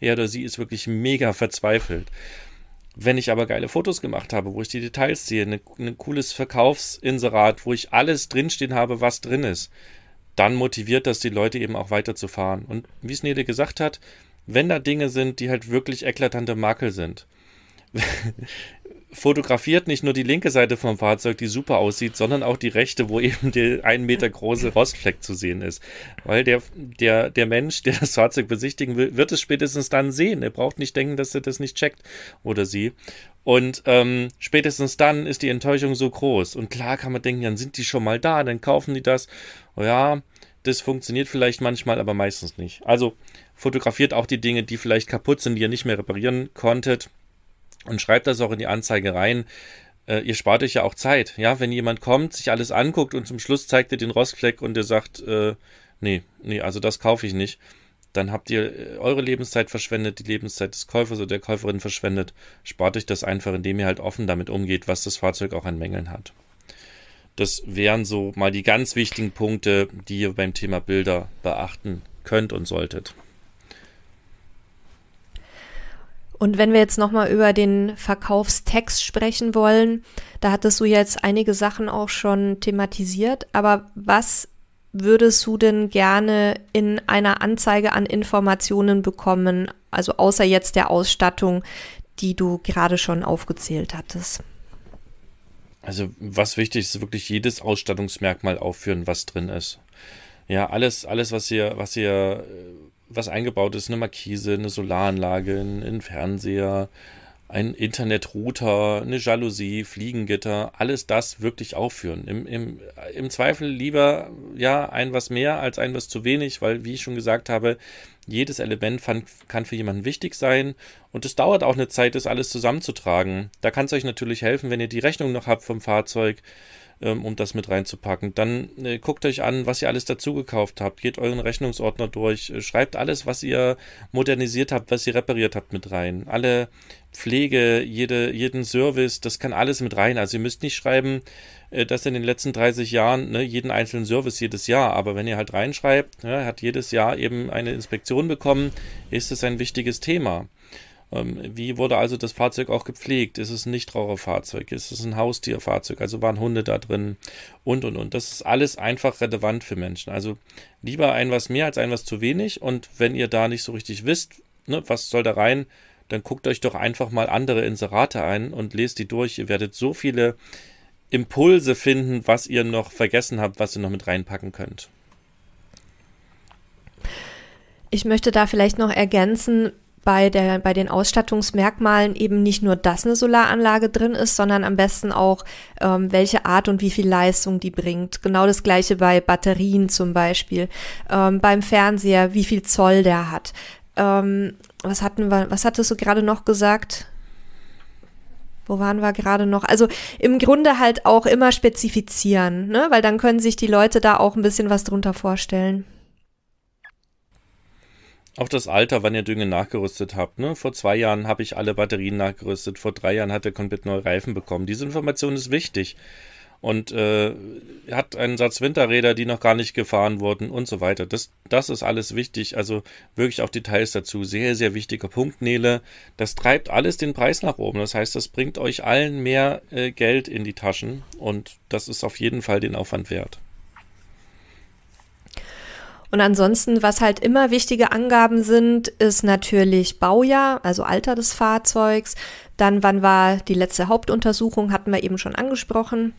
er oder sie ist wirklich mega verzweifelt. Wenn ich aber geile Fotos gemacht habe, wo ich die Details sehe, ein ne, ne cooles Verkaufsinserat, wo ich alles drinstehen habe, was drin ist, dann motiviert das die Leute eben auch weiterzufahren. Und wie es Nede gesagt hat, wenn da Dinge sind, die halt wirklich eklatante Makel sind. fotografiert nicht nur die linke Seite vom Fahrzeug, die super aussieht, sondern auch die rechte, wo eben der ein Meter große Rostfleck zu sehen ist. Weil der, der, der Mensch, der das Fahrzeug besichtigen will, wird es spätestens dann sehen. Er braucht nicht denken, dass er das nicht checkt oder sie. Und ähm, spätestens dann ist die Enttäuschung so groß. Und klar kann man denken, dann sind die schon mal da, dann kaufen die das. ja, das funktioniert vielleicht manchmal, aber meistens nicht. Also fotografiert auch die Dinge, die vielleicht kaputt sind, die ihr nicht mehr reparieren konntet und schreibt das auch in die Anzeige rein. Äh, ihr spart euch ja auch Zeit. Ja, wenn jemand kommt, sich alles anguckt und zum Schluss zeigt ihr den Rostfleck und ihr sagt, äh, nee, nee, also das kaufe ich nicht. Dann habt ihr äh, eure Lebenszeit verschwendet, die Lebenszeit des Käufers oder der Käuferin verschwendet. Spart euch das einfach, indem ihr halt offen damit umgeht, was das Fahrzeug auch an Mängeln hat. Das wären so mal die ganz wichtigen Punkte, die ihr beim Thema Bilder beachten könnt und solltet. Und wenn wir jetzt nochmal über den Verkaufstext sprechen wollen, da hattest du jetzt einige Sachen auch schon thematisiert, aber was würdest du denn gerne in einer Anzeige an Informationen bekommen, also außer jetzt der Ausstattung, die du gerade schon aufgezählt hattest? Also was wichtig ist, wirklich jedes Ausstattungsmerkmal aufführen, was drin ist. Ja, alles, alles, was ihr, was ihr äh, was eingebaut ist, eine Markise, eine Solaranlage, ein Fernseher, ein Internetrouter, eine Jalousie, Fliegengitter, alles das wirklich aufführen. Im, im, Im Zweifel lieber ja ein was mehr als ein was zu wenig, weil wie ich schon gesagt habe, jedes Element fand, kann für jemanden wichtig sein und es dauert auch eine Zeit, das alles zusammenzutragen. Da kann es euch natürlich helfen, wenn ihr die Rechnung noch habt vom Fahrzeug, ähm, um das mit reinzupacken. Dann äh, guckt euch an, was ihr alles dazu gekauft habt. Geht euren Rechnungsordner durch. Äh, schreibt alles, was ihr modernisiert habt, was ihr repariert habt, mit rein. Alle Pflege, jede, jeden Service, das kann alles mit rein. Also ihr müsst nicht schreiben, äh, dass in den letzten 30 Jahren ne, jeden einzelnen Service jedes Jahr, aber wenn ihr halt reinschreibt, ne, hat jedes Jahr eben eine Inspektion bekommen, ist es ein wichtiges Thema. Ähm, wie wurde also das Fahrzeug auch gepflegt? Ist es ein Nichtraucherfahrzeug? Ist es ein Haustierfahrzeug? Also waren Hunde da drin? Und, und, und. Das ist alles einfach relevant für Menschen. Also lieber ein was mehr als ein was zu wenig. Und wenn ihr da nicht so richtig wisst, ne, was soll da rein, dann guckt euch doch einfach mal andere Inserate ein und lest die durch. Ihr werdet so viele Impulse finden, was ihr noch vergessen habt, was ihr noch mit reinpacken könnt. Ich möchte da vielleicht noch ergänzen, bei, der, bei den Ausstattungsmerkmalen eben nicht nur, dass eine Solaranlage drin ist, sondern am besten auch, ähm, welche Art und wie viel Leistung die bringt. Genau das gleiche bei Batterien zum Beispiel, ähm, beim Fernseher, wie viel Zoll der hat. Ähm, was hatten wir, was hattest du gerade noch gesagt? Wo waren wir gerade noch? Also im Grunde halt auch immer spezifizieren, ne? weil dann können sich die Leute da auch ein bisschen was drunter vorstellen. Auch das Alter, wann ihr Düngen nachgerüstet habt. Ne? Vor zwei Jahren habe ich alle Batterien nachgerüstet, vor drei Jahren hat er komplett neue Reifen bekommen. Diese Information ist wichtig. Und äh, hat einen Satz Winterräder, die noch gar nicht gefahren wurden und so weiter. Das, das ist alles wichtig. Also wirklich auch Details dazu. Sehr, sehr wichtiger Punkt, Nele. Das treibt alles den Preis nach oben. Das heißt, das bringt euch allen mehr äh, Geld in die Taschen. Und das ist auf jeden Fall den Aufwand wert. Und ansonsten, was halt immer wichtige Angaben sind, ist natürlich Baujahr, also Alter des Fahrzeugs. Dann, wann war die letzte Hauptuntersuchung, hatten wir eben schon angesprochen.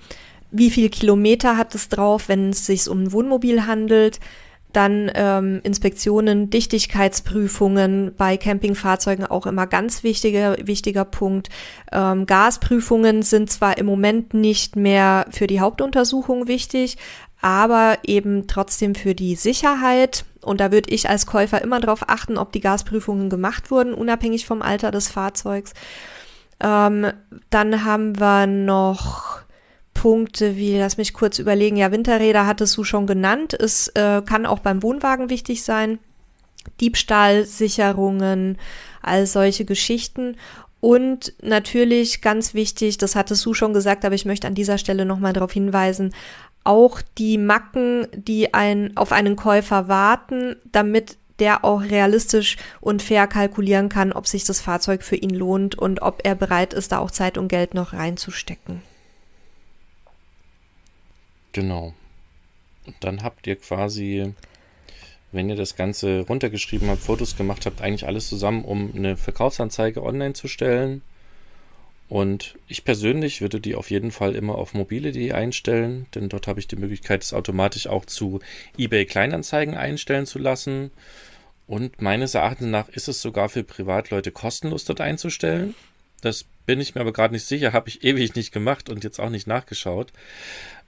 Wie viel Kilometer hat es drauf, wenn es sich um ein Wohnmobil handelt? Dann ähm, Inspektionen, Dichtigkeitsprüfungen bei Campingfahrzeugen auch immer ganz wichtiger, wichtiger Punkt. Ähm, Gasprüfungen sind zwar im Moment nicht mehr für die Hauptuntersuchung wichtig, aber eben trotzdem für die Sicherheit. Und da würde ich als Käufer immer darauf achten, ob die Gasprüfungen gemacht wurden, unabhängig vom Alter des Fahrzeugs. Ähm, dann haben wir noch Punkte wie, lass mich kurz überlegen, ja, Winterräder hattest du schon genannt. Es äh, kann auch beim Wohnwagen wichtig sein. Diebstahlsicherungen, all solche Geschichten. Und natürlich ganz wichtig, das hattest du schon gesagt, aber ich möchte an dieser Stelle nochmal darauf hinweisen, auch die Macken, die ein, auf einen Käufer warten, damit der auch realistisch und fair kalkulieren kann, ob sich das Fahrzeug für ihn lohnt und ob er bereit ist, da auch Zeit und Geld noch reinzustecken. Genau. Und dann habt ihr quasi, wenn ihr das Ganze runtergeschrieben habt, Fotos gemacht habt, eigentlich alles zusammen, um eine Verkaufsanzeige online zu stellen und ich persönlich würde die auf jeden Fall immer auf mobile.de einstellen, denn dort habe ich die Möglichkeit, es automatisch auch zu eBay Kleinanzeigen einstellen zu lassen. Und meines Erachtens nach ist es sogar für Privatleute kostenlos, dort einzustellen. Das bin ich mir aber gerade nicht sicher, habe ich (laughs) ewig nicht gemacht und jetzt auch nicht nachgeschaut.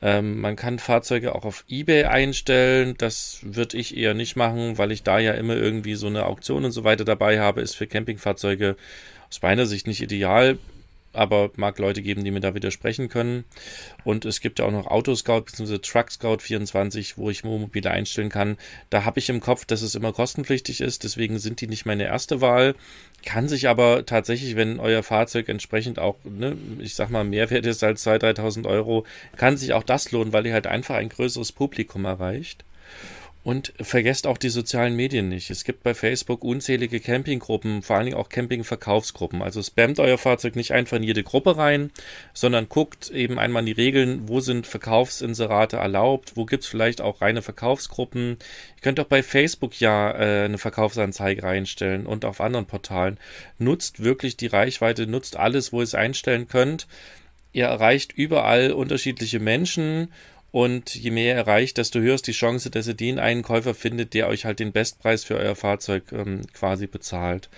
Ähm, man kann Fahrzeuge auch auf eBay einstellen. Das würde ich eher nicht machen, weil ich da ja immer irgendwie so eine Auktion und so weiter dabei habe. Ist für Campingfahrzeuge aus meiner Sicht nicht ideal aber mag Leute geben, die mir da widersprechen können. Und es gibt ja auch noch Autoscout bzw. Truck Scout 24, wo ich Wohnmobile einstellen kann. Da habe ich im Kopf, dass es immer kostenpflichtig ist, deswegen sind die nicht meine erste Wahl. Kann sich aber tatsächlich, wenn euer Fahrzeug entsprechend auch, ne, ich sag mal, mehr wert ist als 2.000, 3.000 Euro, kann sich auch das lohnen, weil ihr halt einfach ein größeres Publikum erreicht. Und vergesst auch die sozialen Medien nicht. Es gibt bei Facebook unzählige Campinggruppen, vor allen Dingen auch Campingverkaufsgruppen. Also spammt euer Fahrzeug nicht einfach in jede Gruppe rein, sondern guckt eben einmal in die Regeln, wo sind Verkaufsinserate erlaubt, wo gibt's vielleicht auch reine Verkaufsgruppen. Ihr könnt auch bei Facebook ja äh, eine Verkaufsanzeige reinstellen und auf anderen Portalen. Nutzt wirklich die Reichweite, nutzt alles, wo ihr es einstellen könnt. Ihr erreicht überall unterschiedliche Menschen und je mehr ihr erreicht, desto höher ist die Chance, dass ihr den einen Käufer findet, der euch halt den Bestpreis für euer Fahrzeug ähm, quasi bezahlt.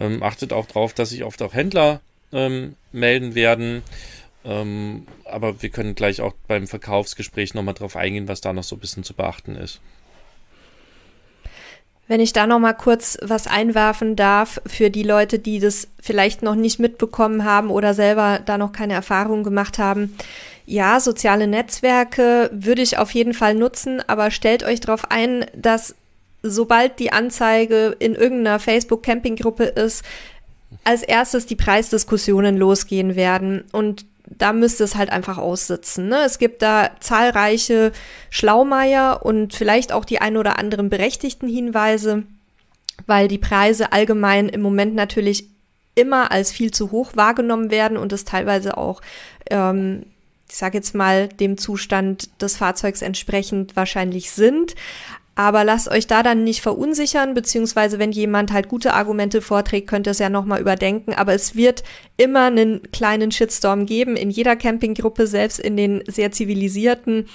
Ähm, achtet auch darauf, dass sich oft auch Händler ähm, melden werden. Ähm, aber wir können gleich auch beim Verkaufsgespräch nochmal drauf eingehen, was da noch so ein bisschen zu beachten ist. Wenn ich da noch mal kurz was einwerfen darf für die Leute, die das vielleicht noch nicht mitbekommen haben oder selber da noch keine Erfahrung gemacht haben. Ja, soziale Netzwerke würde ich auf jeden Fall nutzen, aber stellt euch darauf ein, dass sobald die Anzeige in irgendeiner Facebook-Campinggruppe ist, als erstes die Preisdiskussionen losgehen werden. Und da müsste es halt einfach aussitzen. Ne? Es gibt da zahlreiche Schlaumeier und vielleicht auch die ein oder anderen berechtigten Hinweise, weil die Preise allgemein im Moment natürlich immer als viel zu hoch wahrgenommen werden und es teilweise auch ähm, ich sage jetzt mal, dem Zustand des Fahrzeugs entsprechend wahrscheinlich sind. Aber lasst euch da dann nicht verunsichern, beziehungsweise wenn jemand halt gute Argumente vorträgt, könnt ihr es ja nochmal überdenken. Aber es wird immer einen kleinen Shitstorm geben, in jeder Campinggruppe, selbst in den sehr zivilisierten.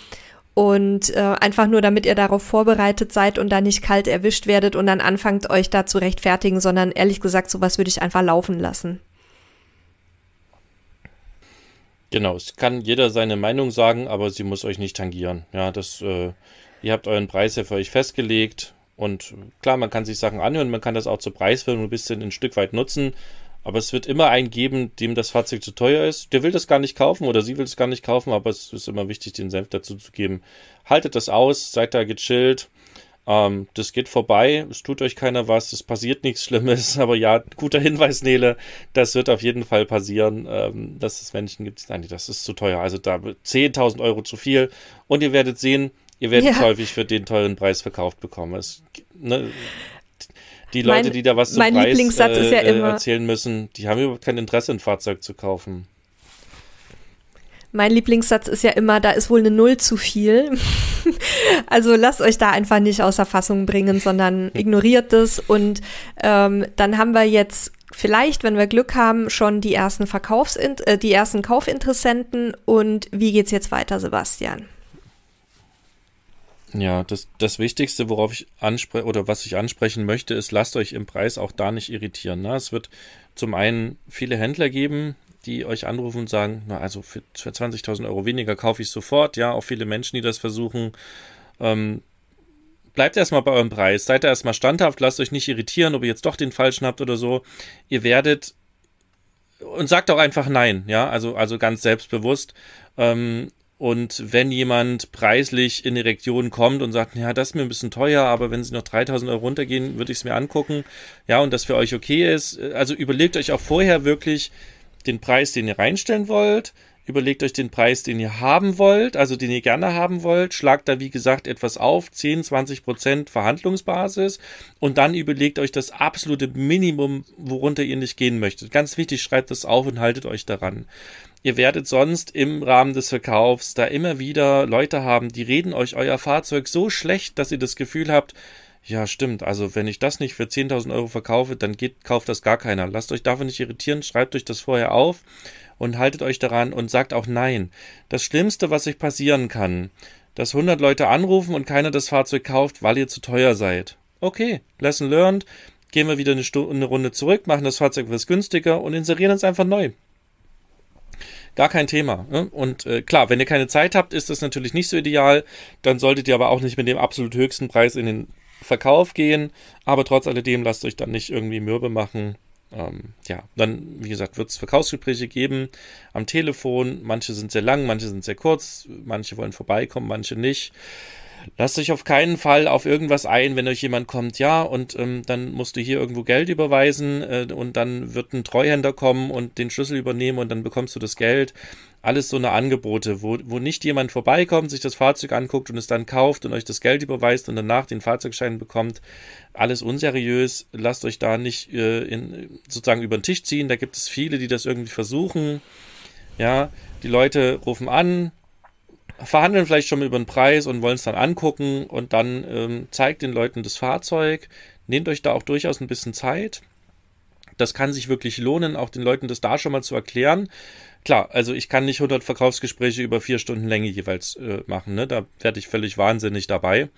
Und äh, einfach nur, damit ihr darauf vorbereitet seid und da nicht kalt erwischt werdet und dann anfangt euch da zu rechtfertigen, sondern ehrlich gesagt, sowas würde ich einfach laufen lassen. Genau, es kann jeder seine Meinung sagen, aber sie muss euch nicht tangieren. Ja, das, äh, ihr habt euren Preis ja für euch festgelegt und klar, man kann sich Sachen anhören, man kann das auch zur Preisfindung ein bisschen ein Stück weit nutzen, aber es wird immer einen geben, dem das Fahrzeug zu teuer ist. Der will das gar nicht kaufen oder sie will es gar nicht kaufen, aber es ist immer wichtig, den Senf dazu zu geben. Haltet das aus, seid da gechillt. Ähm, das geht vorbei, es tut euch keiner was, es passiert nichts Schlimmes, (laughs) aber ja, guter Hinweis, Nele, das wird auf jeden Fall passieren, ähm, dass es Menschen gibt. Ah, Nein, das ist zu teuer, also da 10.000 Euro zu viel und ihr werdet sehen, ihr werdet ja. häufig für den teuren Preis verkauft bekommen. Es, ne, die Leute, mein, die da was zum Preis äh, ja äh, erzählen müssen, die haben überhaupt kein Interesse, ein Fahrzeug zu kaufen. Mein Lieblingssatz ist ja immer, da ist wohl eine Null zu viel. (laughs) also lasst euch da einfach nicht außer Fassung bringen, sondern hm. ignoriert es. Und ähm, dann haben wir jetzt vielleicht, wenn wir Glück haben, schon die ersten Verkaufs äh, die ersten Kaufinteressenten. Und wie geht's jetzt weiter, Sebastian? Ja, das, das Wichtigste, worauf ich anspreche oder was ich ansprechen möchte, ist, lasst euch im Preis auch da nicht irritieren. Ne? Es wird zum einen viele Händler geben, die euch anrufen und sagen, na also für, für 20.000 Euro weniger kaufe ich sofort. Ja, auch viele Menschen, die das versuchen. Ähm, bleibt erstmal bei eurem Preis, seid da erstmal standhaft, lasst euch nicht irritieren, ob ihr jetzt doch den falschen habt oder so. Ihr werdet und sagt auch einfach nein, ja, also, also ganz selbstbewusst. Ähm, und wenn jemand preislich in die Region kommt und sagt, ja, das ist mir ein bisschen teuer, aber wenn sie noch 3000 Euro runtergehen, würde ich es mir angucken. Ja, und das für euch okay ist. Also überlegt euch auch vorher wirklich, den Preis, den ihr reinstellen wollt, überlegt euch den Preis, den ihr haben wollt, also den ihr gerne haben wollt, schlagt da wie gesagt etwas auf, 10, 20 Prozent Verhandlungsbasis und dann überlegt euch das absolute Minimum, worunter ihr nicht gehen möchtet. Ganz wichtig, schreibt das auf und haltet euch daran. Ihr werdet sonst im Rahmen des Verkaufs da immer wieder Leute haben, die reden euch euer Fahrzeug so schlecht, dass ihr das Gefühl habt, ja, stimmt. Also, wenn ich das nicht für 10.000 Euro verkaufe, dann geht, kauft das gar keiner. Lasst euch davon nicht irritieren, schreibt euch das vorher auf und haltet euch daran und sagt auch Nein. Das Schlimmste, was euch passieren kann, dass 100 Leute anrufen und keiner das Fahrzeug kauft, weil ihr zu teuer seid. Okay, lesson learned. Gehen wir wieder eine, Stunde, eine Runde zurück, machen das Fahrzeug etwas günstiger und inserieren es einfach neu. Gar kein Thema. Ne? Und äh, klar, wenn ihr keine Zeit habt, ist das natürlich nicht so ideal. Dann solltet ihr aber auch nicht mit dem absolut höchsten Preis in den Verkauf gehen, aber trotz alledem lasst euch dann nicht irgendwie mürbe machen. Ähm, ja, dann, wie gesagt, wird es Verkaufsgespräche geben am Telefon. Manche sind sehr lang, manche sind sehr kurz, manche wollen vorbeikommen, manche nicht. Lasst euch auf keinen Fall auf irgendwas ein, wenn euch jemand kommt, ja, und ähm, dann musst du hier irgendwo Geld überweisen äh, und dann wird ein Treuhänder kommen und den Schlüssel übernehmen und dann bekommst du das Geld. Alles so eine Angebote, wo, wo nicht jemand vorbeikommt, sich das Fahrzeug anguckt und es dann kauft und euch das Geld überweist und danach den Fahrzeugschein bekommt. Alles unseriös. Lasst euch da nicht äh, in, sozusagen über den Tisch ziehen. Da gibt es viele, die das irgendwie versuchen. Ja, die Leute rufen an, verhandeln vielleicht schon mal über den Preis und wollen es dann angucken und dann ähm, zeigt den Leuten das Fahrzeug. Nehmt euch da auch durchaus ein bisschen Zeit. Das kann sich wirklich lohnen, auch den Leuten das da schon mal zu erklären klar, also ich kann nicht 100 Verkaufsgespräche über vier Stunden Länge jeweils äh, machen. Ne? Da werde ich völlig wahnsinnig dabei.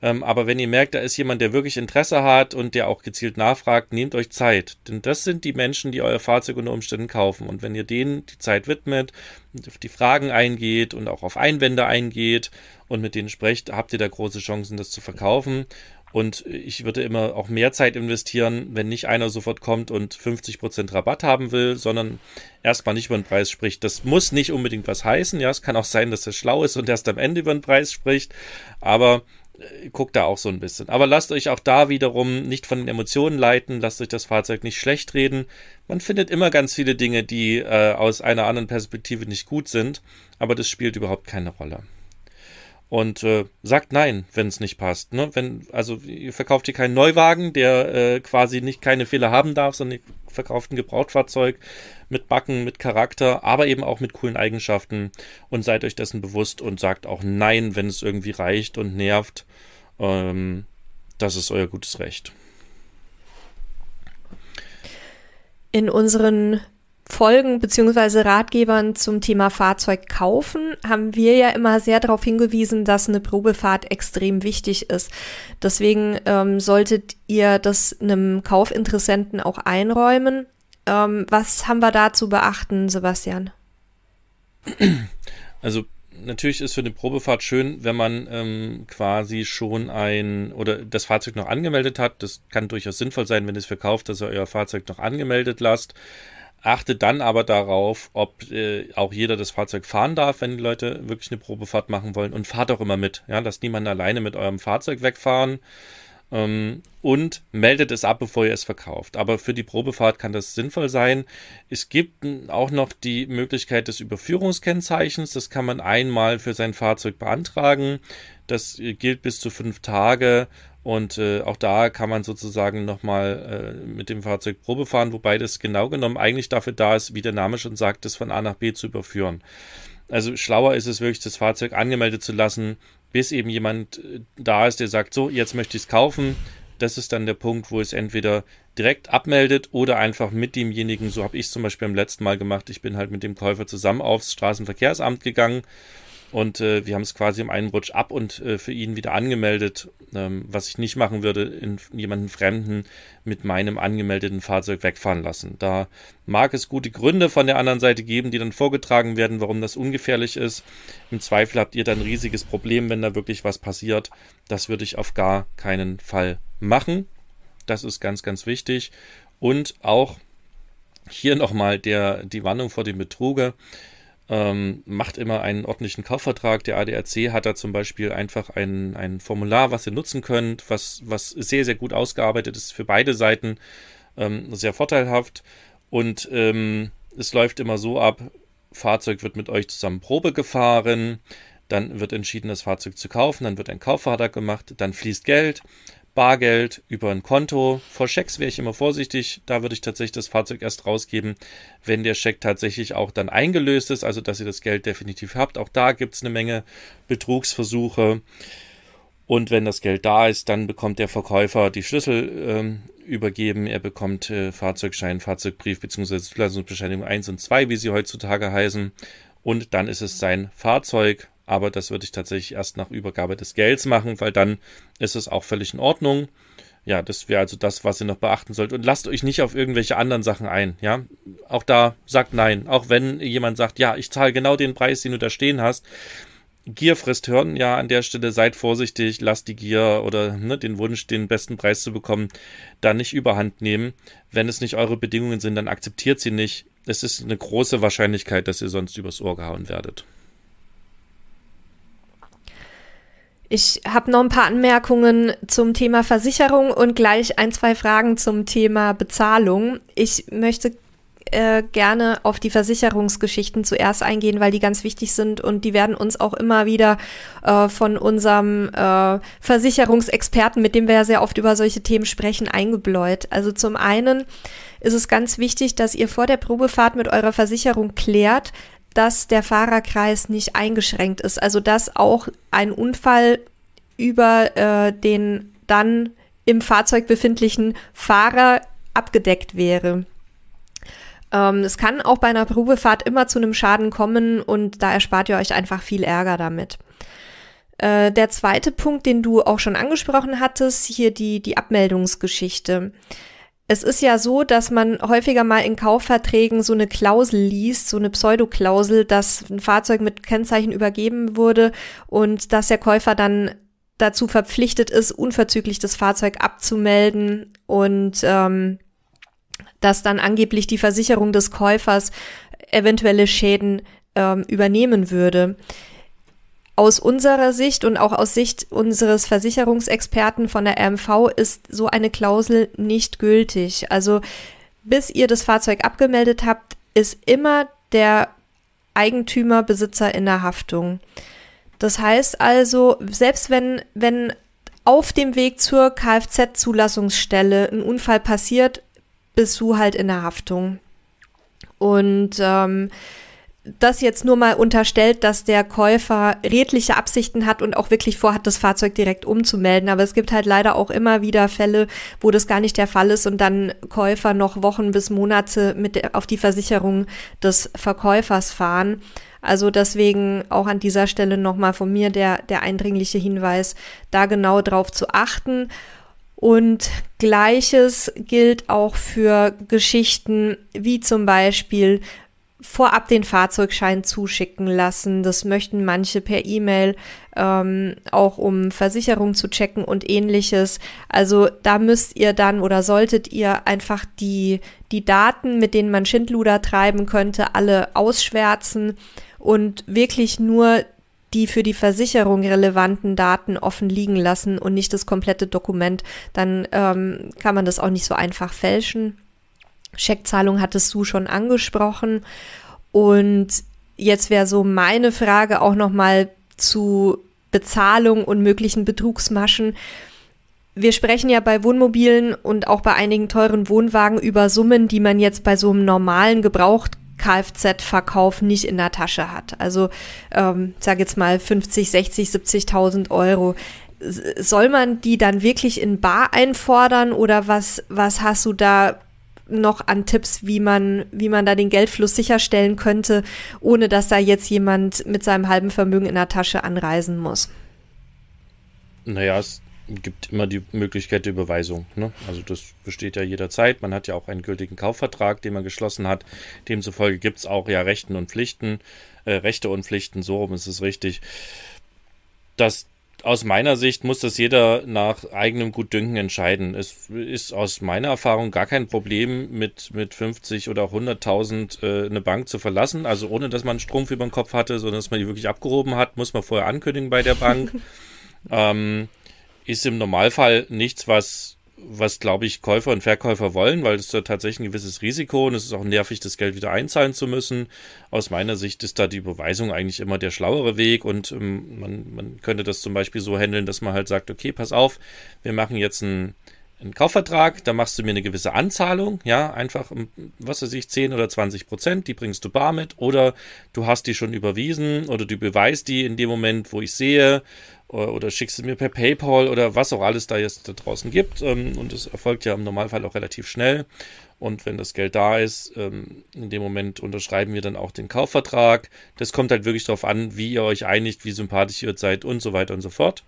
Ähm, aber wenn ihr merkt, da ist jemand, der wirklich Interesse hat und der auch gezielt nachfragt, nehmt euch Zeit. Denn das sind die Menschen, die euer Fahrzeug unter Umständen kaufen. Und wenn ihr denen die Zeit widmet, auf die Fragen eingeht und auch auf Einwände eingeht und mit denen sprecht, habt ihr da große Chancen, das zu verkaufen. Und ich würde immer auch mehr Zeit investieren, wenn nicht einer sofort kommt und 50% Rabatt haben will, sondern erstmal nicht über den Preis spricht. Das muss nicht unbedingt was heißen. Ja, es kann auch sein, dass er schlau ist und erst am Ende über den Preis spricht. Aber äh, guckt da auch so ein bisschen. Aber lasst euch auch da wiederum nicht von den Emotionen leiten, lasst euch das Fahrzeug nicht schlecht reden. Man findet immer ganz viele Dinge, die äh, aus einer anderen Perspektive nicht gut sind, aber das spielt überhaupt keine Rolle und äh, sagt nein, wenn es nicht passt. Ne? Wenn, also ihr verkauft hier keinen Neuwagen, der äh, quasi nicht keine Fehler haben darf, sondern ihr verkauft ein Gebrauchtfahrzeug mit Backen, mit Charakter, aber eben auch mit coolen Eigenschaften und seid euch dessen bewusst und sagt auch nein, wenn es irgendwie reicht und nervt. Ähm, das ist euer gutes Recht. In unseren Folgen beziehungsweise Ratgebern zum Thema Fahrzeug kaufen haben wir ja immer sehr darauf hingewiesen, dass eine Probefahrt extrem wichtig ist. Deswegen ähm, solltet ihr das einem Kaufinteressenten auch einräumen. Ähm, was haben wir da zu beachten, Sebastian? Also natürlich ist für eine Probefahrt schön, wenn man ähm, quasi schon ein oder das Fahrzeug noch angemeldet hat. Das kann durchaus sinnvoll sein, wenn ihr es verkauft, dass ihr euer Fahrzeug noch angemeldet lasst. Achtet dann aber darauf, ob äh, auch jeder das Fahrzeug fahren darf, wenn die Leute wirklich eine Probefahrt machen wollen. Und fahrt auch immer mit. Ja? Lasst niemanden alleine mit eurem Fahrzeug wegfahren. Ähm, und meldet es ab, bevor ihr es verkauft. Aber für die Probefahrt kann das sinnvoll sein. Es gibt auch noch die Möglichkeit des Überführungskennzeichens. Das kann man einmal für sein Fahrzeug beantragen. Das äh, gilt bis zu fünf Tage und äh, auch da kann man sozusagen nochmal äh, mit dem Fahrzeug Probe fahren, wobei das genau genommen eigentlich dafür da ist, wie der Name schon sagt, das von A nach B zu überführen. Also schlauer ist es wirklich, das Fahrzeug angemeldet zu lassen, bis eben jemand äh, da ist, der sagt, so, jetzt möchte ich es kaufen. Das ist dann der Punkt, wo es entweder direkt abmeldet oder einfach mit demjenigen, so habe ich es zum Beispiel beim letzten Mal gemacht, ich bin halt mit dem Käufer zusammen aufs Straßenverkehrsamt gegangen und äh, wir haben es quasi im einen Rutsch ab und äh, für ihn wieder angemeldet, ähm, was ich nicht machen würde, in, jemanden Fremden mit meinem angemeldeten Fahrzeug wegfahren lassen. Da mag es gute Gründe von der anderen Seite geben, die dann vorgetragen werden, warum das ungefährlich ist. Im Zweifel habt ihr dann ein riesiges Problem, wenn da wirklich was passiert. Das würde ich auf gar keinen Fall machen. Das ist ganz, ganz wichtig. Und auch hier nochmal die Warnung vor dem Betruge ähm, macht immer einen ordentlichen Kaufvertrag. Der ADAC hat da zum Beispiel einfach ein, ein Formular, was ihr nutzen könnt, was, was sehr, sehr gut ausgearbeitet ist für beide Seiten, ähm, sehr vorteilhaft. Und ähm, es läuft immer so ab, Fahrzeug wird mit euch zusammen Probe gefahren, dann wird entschieden, das Fahrzeug zu kaufen, dann wird ein Kaufvertrag gemacht, dann fließt Geld, Bargeld über ein Konto. Vor Schecks wäre ich immer vorsichtig. Da würde ich tatsächlich das Fahrzeug erst rausgeben, wenn der Scheck tatsächlich auch dann eingelöst ist, also dass ihr das Geld definitiv habt. Auch da gibt es eine Menge Betrugsversuche. Und wenn das Geld da ist, dann bekommt der Verkäufer die Schlüssel ähm, übergeben. Er bekommt äh, Fahrzeugschein, Fahrzeugbrief bzw. Zulassungsbescheinigung 1 und 2, wie sie heutzutage heißen. Und dann ist es sein Fahrzeug aber das würde ich tatsächlich erst nach Übergabe des Gelds machen, weil dann ist es auch völlig in Ordnung. Ja, das wäre also das, was ihr noch beachten sollt. Und lasst euch nicht auf irgendwelche anderen Sachen ein, ja. Auch da sagt nein. Auch wenn jemand sagt, ja, ich zahle genau den Preis, den du da stehen hast. Gier frisst Hirn, ja, an der Stelle seid vorsichtig, lasst die Gier oder ne, den Wunsch, den besten Preis zu bekommen, da nicht überhand nehmen. Wenn es nicht eure Bedingungen sind, dann akzeptiert sie nicht. Es ist eine große Wahrscheinlichkeit, dass ihr sonst übers Ohr gehauen werdet. Ich habe noch ein paar Anmerkungen zum Thema Versicherung und gleich ein, zwei Fragen zum Thema Bezahlung. Ich möchte äh, gerne auf die Versicherungsgeschichten zuerst eingehen, weil die ganz wichtig sind und die werden uns auch immer wieder äh, von unserem äh, Versicherungsexperten, mit dem wir ja sehr oft über solche Themen sprechen, eingebläut. Also zum einen ist es ganz wichtig, dass ihr vor der Probefahrt mit eurer Versicherung klärt, dass der Fahrerkreis nicht eingeschränkt ist. Also dass auch ein Unfall über äh, den dann im Fahrzeug befindlichen Fahrer abgedeckt wäre. Ähm, es kann auch bei einer Probefahrt immer zu einem Schaden kommen und da erspart ihr euch einfach viel Ärger damit. Äh, der zweite Punkt, den du auch schon angesprochen hattest, hier die, die Abmeldungsgeschichte es ist ja so, dass man häufiger mal in Kaufverträgen so eine Klausel liest, so eine Pseudoklausel, dass ein Fahrzeug mit Kennzeichen übergeben wurde und dass der Käufer dann dazu verpflichtet ist, unverzüglich das Fahrzeug abzumelden und ähm, dass dann angeblich die Versicherung des Käufers eventuelle Schäden ähm, übernehmen würde aus unserer Sicht und auch aus Sicht unseres Versicherungsexperten von der RMV ist so eine Klausel nicht gültig. Also bis ihr das Fahrzeug abgemeldet habt, ist immer der Eigentümer, Besitzer in der Haftung. Das heißt also, selbst wenn, wenn auf dem Weg zur Kfz-Zulassungsstelle ein Unfall passiert, bist du halt in der Haftung. Und ähm, das jetzt nur mal unterstellt, dass der Käufer redliche Absichten hat und auch wirklich vorhat, das Fahrzeug direkt umzumelden. Aber es gibt halt leider auch immer wieder Fälle, wo das gar nicht der Fall ist und dann Käufer noch Wochen bis Monate mit auf die Versicherung des Verkäufers fahren. Also deswegen auch an dieser Stelle nochmal von mir der, der eindringliche Hinweis, da genau drauf zu achten. Und gleiches gilt auch für Geschichten wie zum Beispiel, vorab den Fahrzeugschein zuschicken lassen. Das möchten manche per E-Mail, ähm, auch um Versicherung zu checken und ähnliches. Also da müsst ihr dann oder solltet ihr einfach die, die Daten, mit denen man Schindluder treiben könnte, alle ausschwärzen und wirklich nur die für die Versicherung relevanten Daten offen liegen lassen und nicht das komplette Dokument, dann ähm, kann man das auch nicht so einfach fälschen. Scheckzahlung hattest du schon angesprochen. Und jetzt wäre so meine Frage auch nochmal zu Bezahlung und möglichen Betrugsmaschen. Wir sprechen ja bei Wohnmobilen und auch bei einigen teuren Wohnwagen über Summen, die man jetzt bei so einem normalen Gebraucht Kfz-Verkauf nicht in der Tasche hat. Also ähm, sage jetzt mal 50, 60, 70.000 Euro. Soll man die dann wirklich in Bar einfordern oder was, was hast du da noch an Tipps, wie man, wie man da den Geldfluss sicherstellen könnte, ohne dass da jetzt jemand mit seinem halben Vermögen in der Tasche anreisen muss? Naja, es gibt immer die Möglichkeit der Überweisung. Ne? Also das besteht ja jederzeit. Man hat ja auch einen gültigen Kaufvertrag, den man geschlossen hat. Demzufolge gibt es auch ja Rechten und Pflichten, äh, Rechte und Pflichten, so rum ist es richtig. Das aus meiner Sicht muss das jeder nach eigenem Gutdünken entscheiden. Es ist aus meiner Erfahrung gar kein Problem, mit, mit 50 oder 100.000 äh, eine Bank zu verlassen. Also ohne, dass man einen Strumpf über den Kopf hatte, sondern dass man die wirklich abgehoben hat, muss man vorher ankündigen bei der Bank. (laughs) ähm, ist im Normalfall nichts, was was, glaube ich, Käufer und Verkäufer wollen, weil es da tatsächlich ein gewisses Risiko und es ist auch nervig, das Geld wieder einzahlen zu müssen. Aus meiner Sicht ist da die Überweisung eigentlich immer der schlauere Weg und ähm, man, man könnte das zum Beispiel so handeln, dass man halt sagt, okay, pass auf, wir machen jetzt ein einen Kaufvertrag, da machst du mir eine gewisse Anzahlung, ja, einfach, ähm, was weiß ich, 10 oder 20 Prozent, die bringst du bar mit oder du hast die schon überwiesen oder du beweist die in dem Moment, wo ich sehe oder, oder schickst sie mir per PayPal oder was auch alles da jetzt da draußen gibt ähm, und es erfolgt ja im Normalfall auch relativ schnell und wenn das Geld da ist, ähm, in dem Moment unterschreiben wir dann auch den Kaufvertrag. Das kommt halt wirklich darauf an, wie ihr euch einigt, wie sympathisch ihr seid und so weiter und so fort.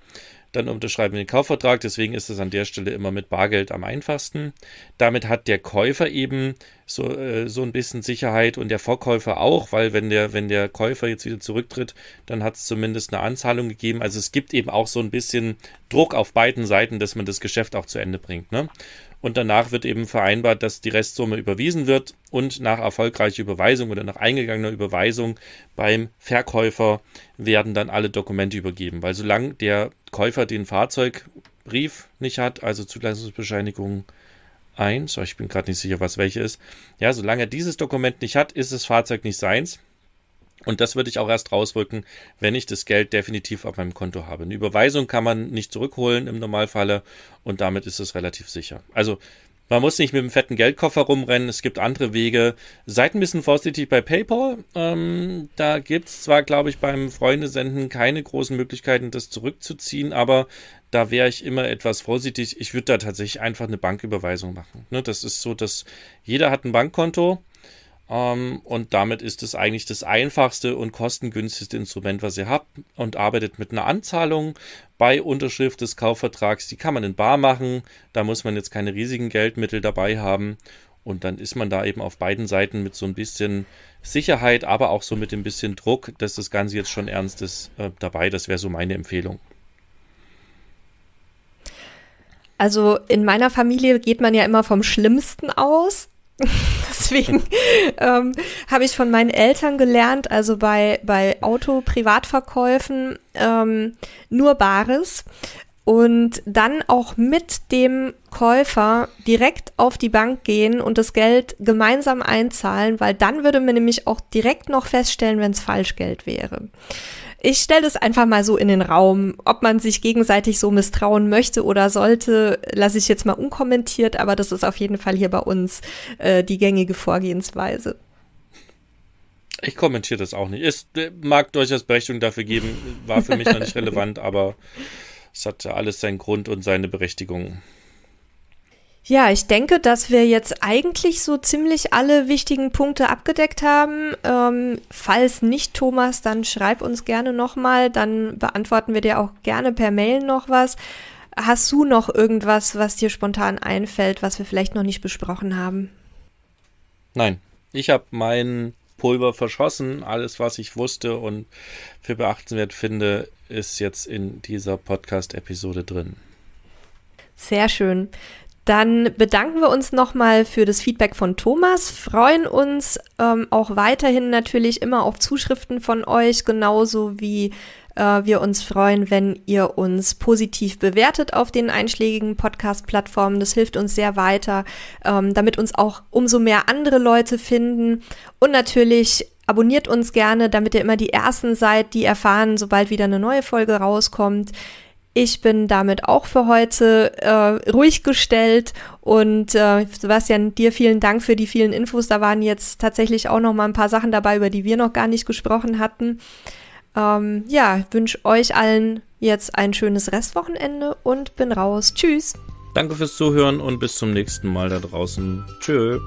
Dann unterschreiben wir den Kaufvertrag. Deswegen ist es an der Stelle immer mit Bargeld am einfachsten. Damit hat der Käufer eben so, äh, so ein bisschen Sicherheit und der Verkäufer auch, weil wenn der, wenn der Käufer jetzt wieder zurücktritt, dann hat es zumindest eine Anzahlung gegeben. Also es gibt eben auch so ein bisschen Druck auf beiden Seiten, dass man das Geschäft auch zu Ende bringt. Ne? Und danach wird eben vereinbart, dass die Restsumme überwiesen wird und nach erfolgreicher Überweisung oder nach eingegangener Überweisung beim Verkäufer werden dann alle Dokumente übergeben. Weil solange der Käufer den Fahrzeugbrief nicht hat, also Zulassungsbescheinigung 1, ich bin gerade nicht sicher, was welche ist, ja, solange er dieses Dokument nicht hat, ist das Fahrzeug nicht seins und das würde ich auch erst rausrücken, wenn ich das Geld definitiv auf meinem Konto habe. Eine Überweisung kann man nicht zurückholen im Normalfalle und damit ist es relativ sicher. Also man muss nicht mit einem fetten Geldkoffer rumrennen, es gibt andere Wege. Seid ein bisschen vorsichtig bei PayPal. Ähm, da gibt es zwar, glaube ich, beim Freundesenden keine großen Möglichkeiten, das zurückzuziehen, aber da wäre ich immer etwas vorsichtig. Ich würde da tatsächlich einfach eine Banküberweisung machen. Ne, das ist so, dass jeder hat ein Bankkonto. Ähm, und damit ist es eigentlich das einfachste und kostengünstigste Instrument, was ihr habt und arbeitet mit einer Anzahlung bei Unterschrift des Kaufvertrags. Die kann man in Bar machen. Da muss man jetzt keine riesigen Geldmittel dabei haben. Und dann ist man da eben auf beiden Seiten mit so ein bisschen Sicherheit, aber auch so mit ein bisschen Druck, dass das Ganze jetzt schon ernst ist, äh, dabei. Das wäre so meine Empfehlung. Also in meiner Familie geht man ja immer vom Schlimmsten aus. (laughs) Deswegen ähm, habe ich von meinen Eltern gelernt, also bei, bei Auto-Privatverkäufen ähm, nur Bares und dann auch mit dem Käufer direkt auf die Bank gehen und das Geld gemeinsam einzahlen, weil dann würde man nämlich auch direkt noch feststellen, wenn es Falschgeld wäre. Ich stelle das einfach mal so in den Raum. Ob man sich gegenseitig so misstrauen möchte oder sollte, lasse ich jetzt mal unkommentiert, aber das ist auf jeden Fall hier bei uns äh, die gängige Vorgehensweise. Ich kommentiere das auch nicht. Es äh, mag durchaus Berechtigung dafür geben, war für mich noch nicht (laughs) relevant, aber es hatte alles seinen Grund und seine Berechtigung. Ja, ich denke, dass wir jetzt eigentlich so ziemlich alle wichtigen Punkte abgedeckt haben. Ähm, falls nicht, Thomas, dann schreib uns gerne nochmal, dann beantworten wir dir auch gerne per Mail noch was. Hast du noch irgendwas, was dir spontan einfällt, was wir vielleicht noch nicht besprochen haben? Nein, ich habe mein Pulver verschossen. Alles, was ich wusste und für beachtenswert finde, ist jetzt in dieser Podcast-Episode drin. Sehr schön. Dann bedanken wir uns nochmal für das Feedback von Thomas, freuen uns ähm, auch weiterhin natürlich immer auf Zuschriften von euch, genauso wie äh, wir uns freuen, wenn ihr uns positiv bewertet auf den einschlägigen Podcast-Plattformen. Das hilft uns sehr weiter, ähm, damit uns auch umso mehr andere Leute finden. Und natürlich abonniert uns gerne, damit ihr immer die Ersten seid, die erfahren, sobald wieder eine neue Folge rauskommt. Ich bin damit auch für heute äh, ruhig gestellt und äh, Sebastian, dir vielen Dank für die vielen Infos. Da waren jetzt tatsächlich auch noch mal ein paar Sachen dabei, über die wir noch gar nicht gesprochen hatten. Ähm, ja, wünsche euch allen jetzt ein schönes Restwochenende und bin raus. Tschüss. Danke fürs Zuhören und bis zum nächsten Mal da draußen. Tschö.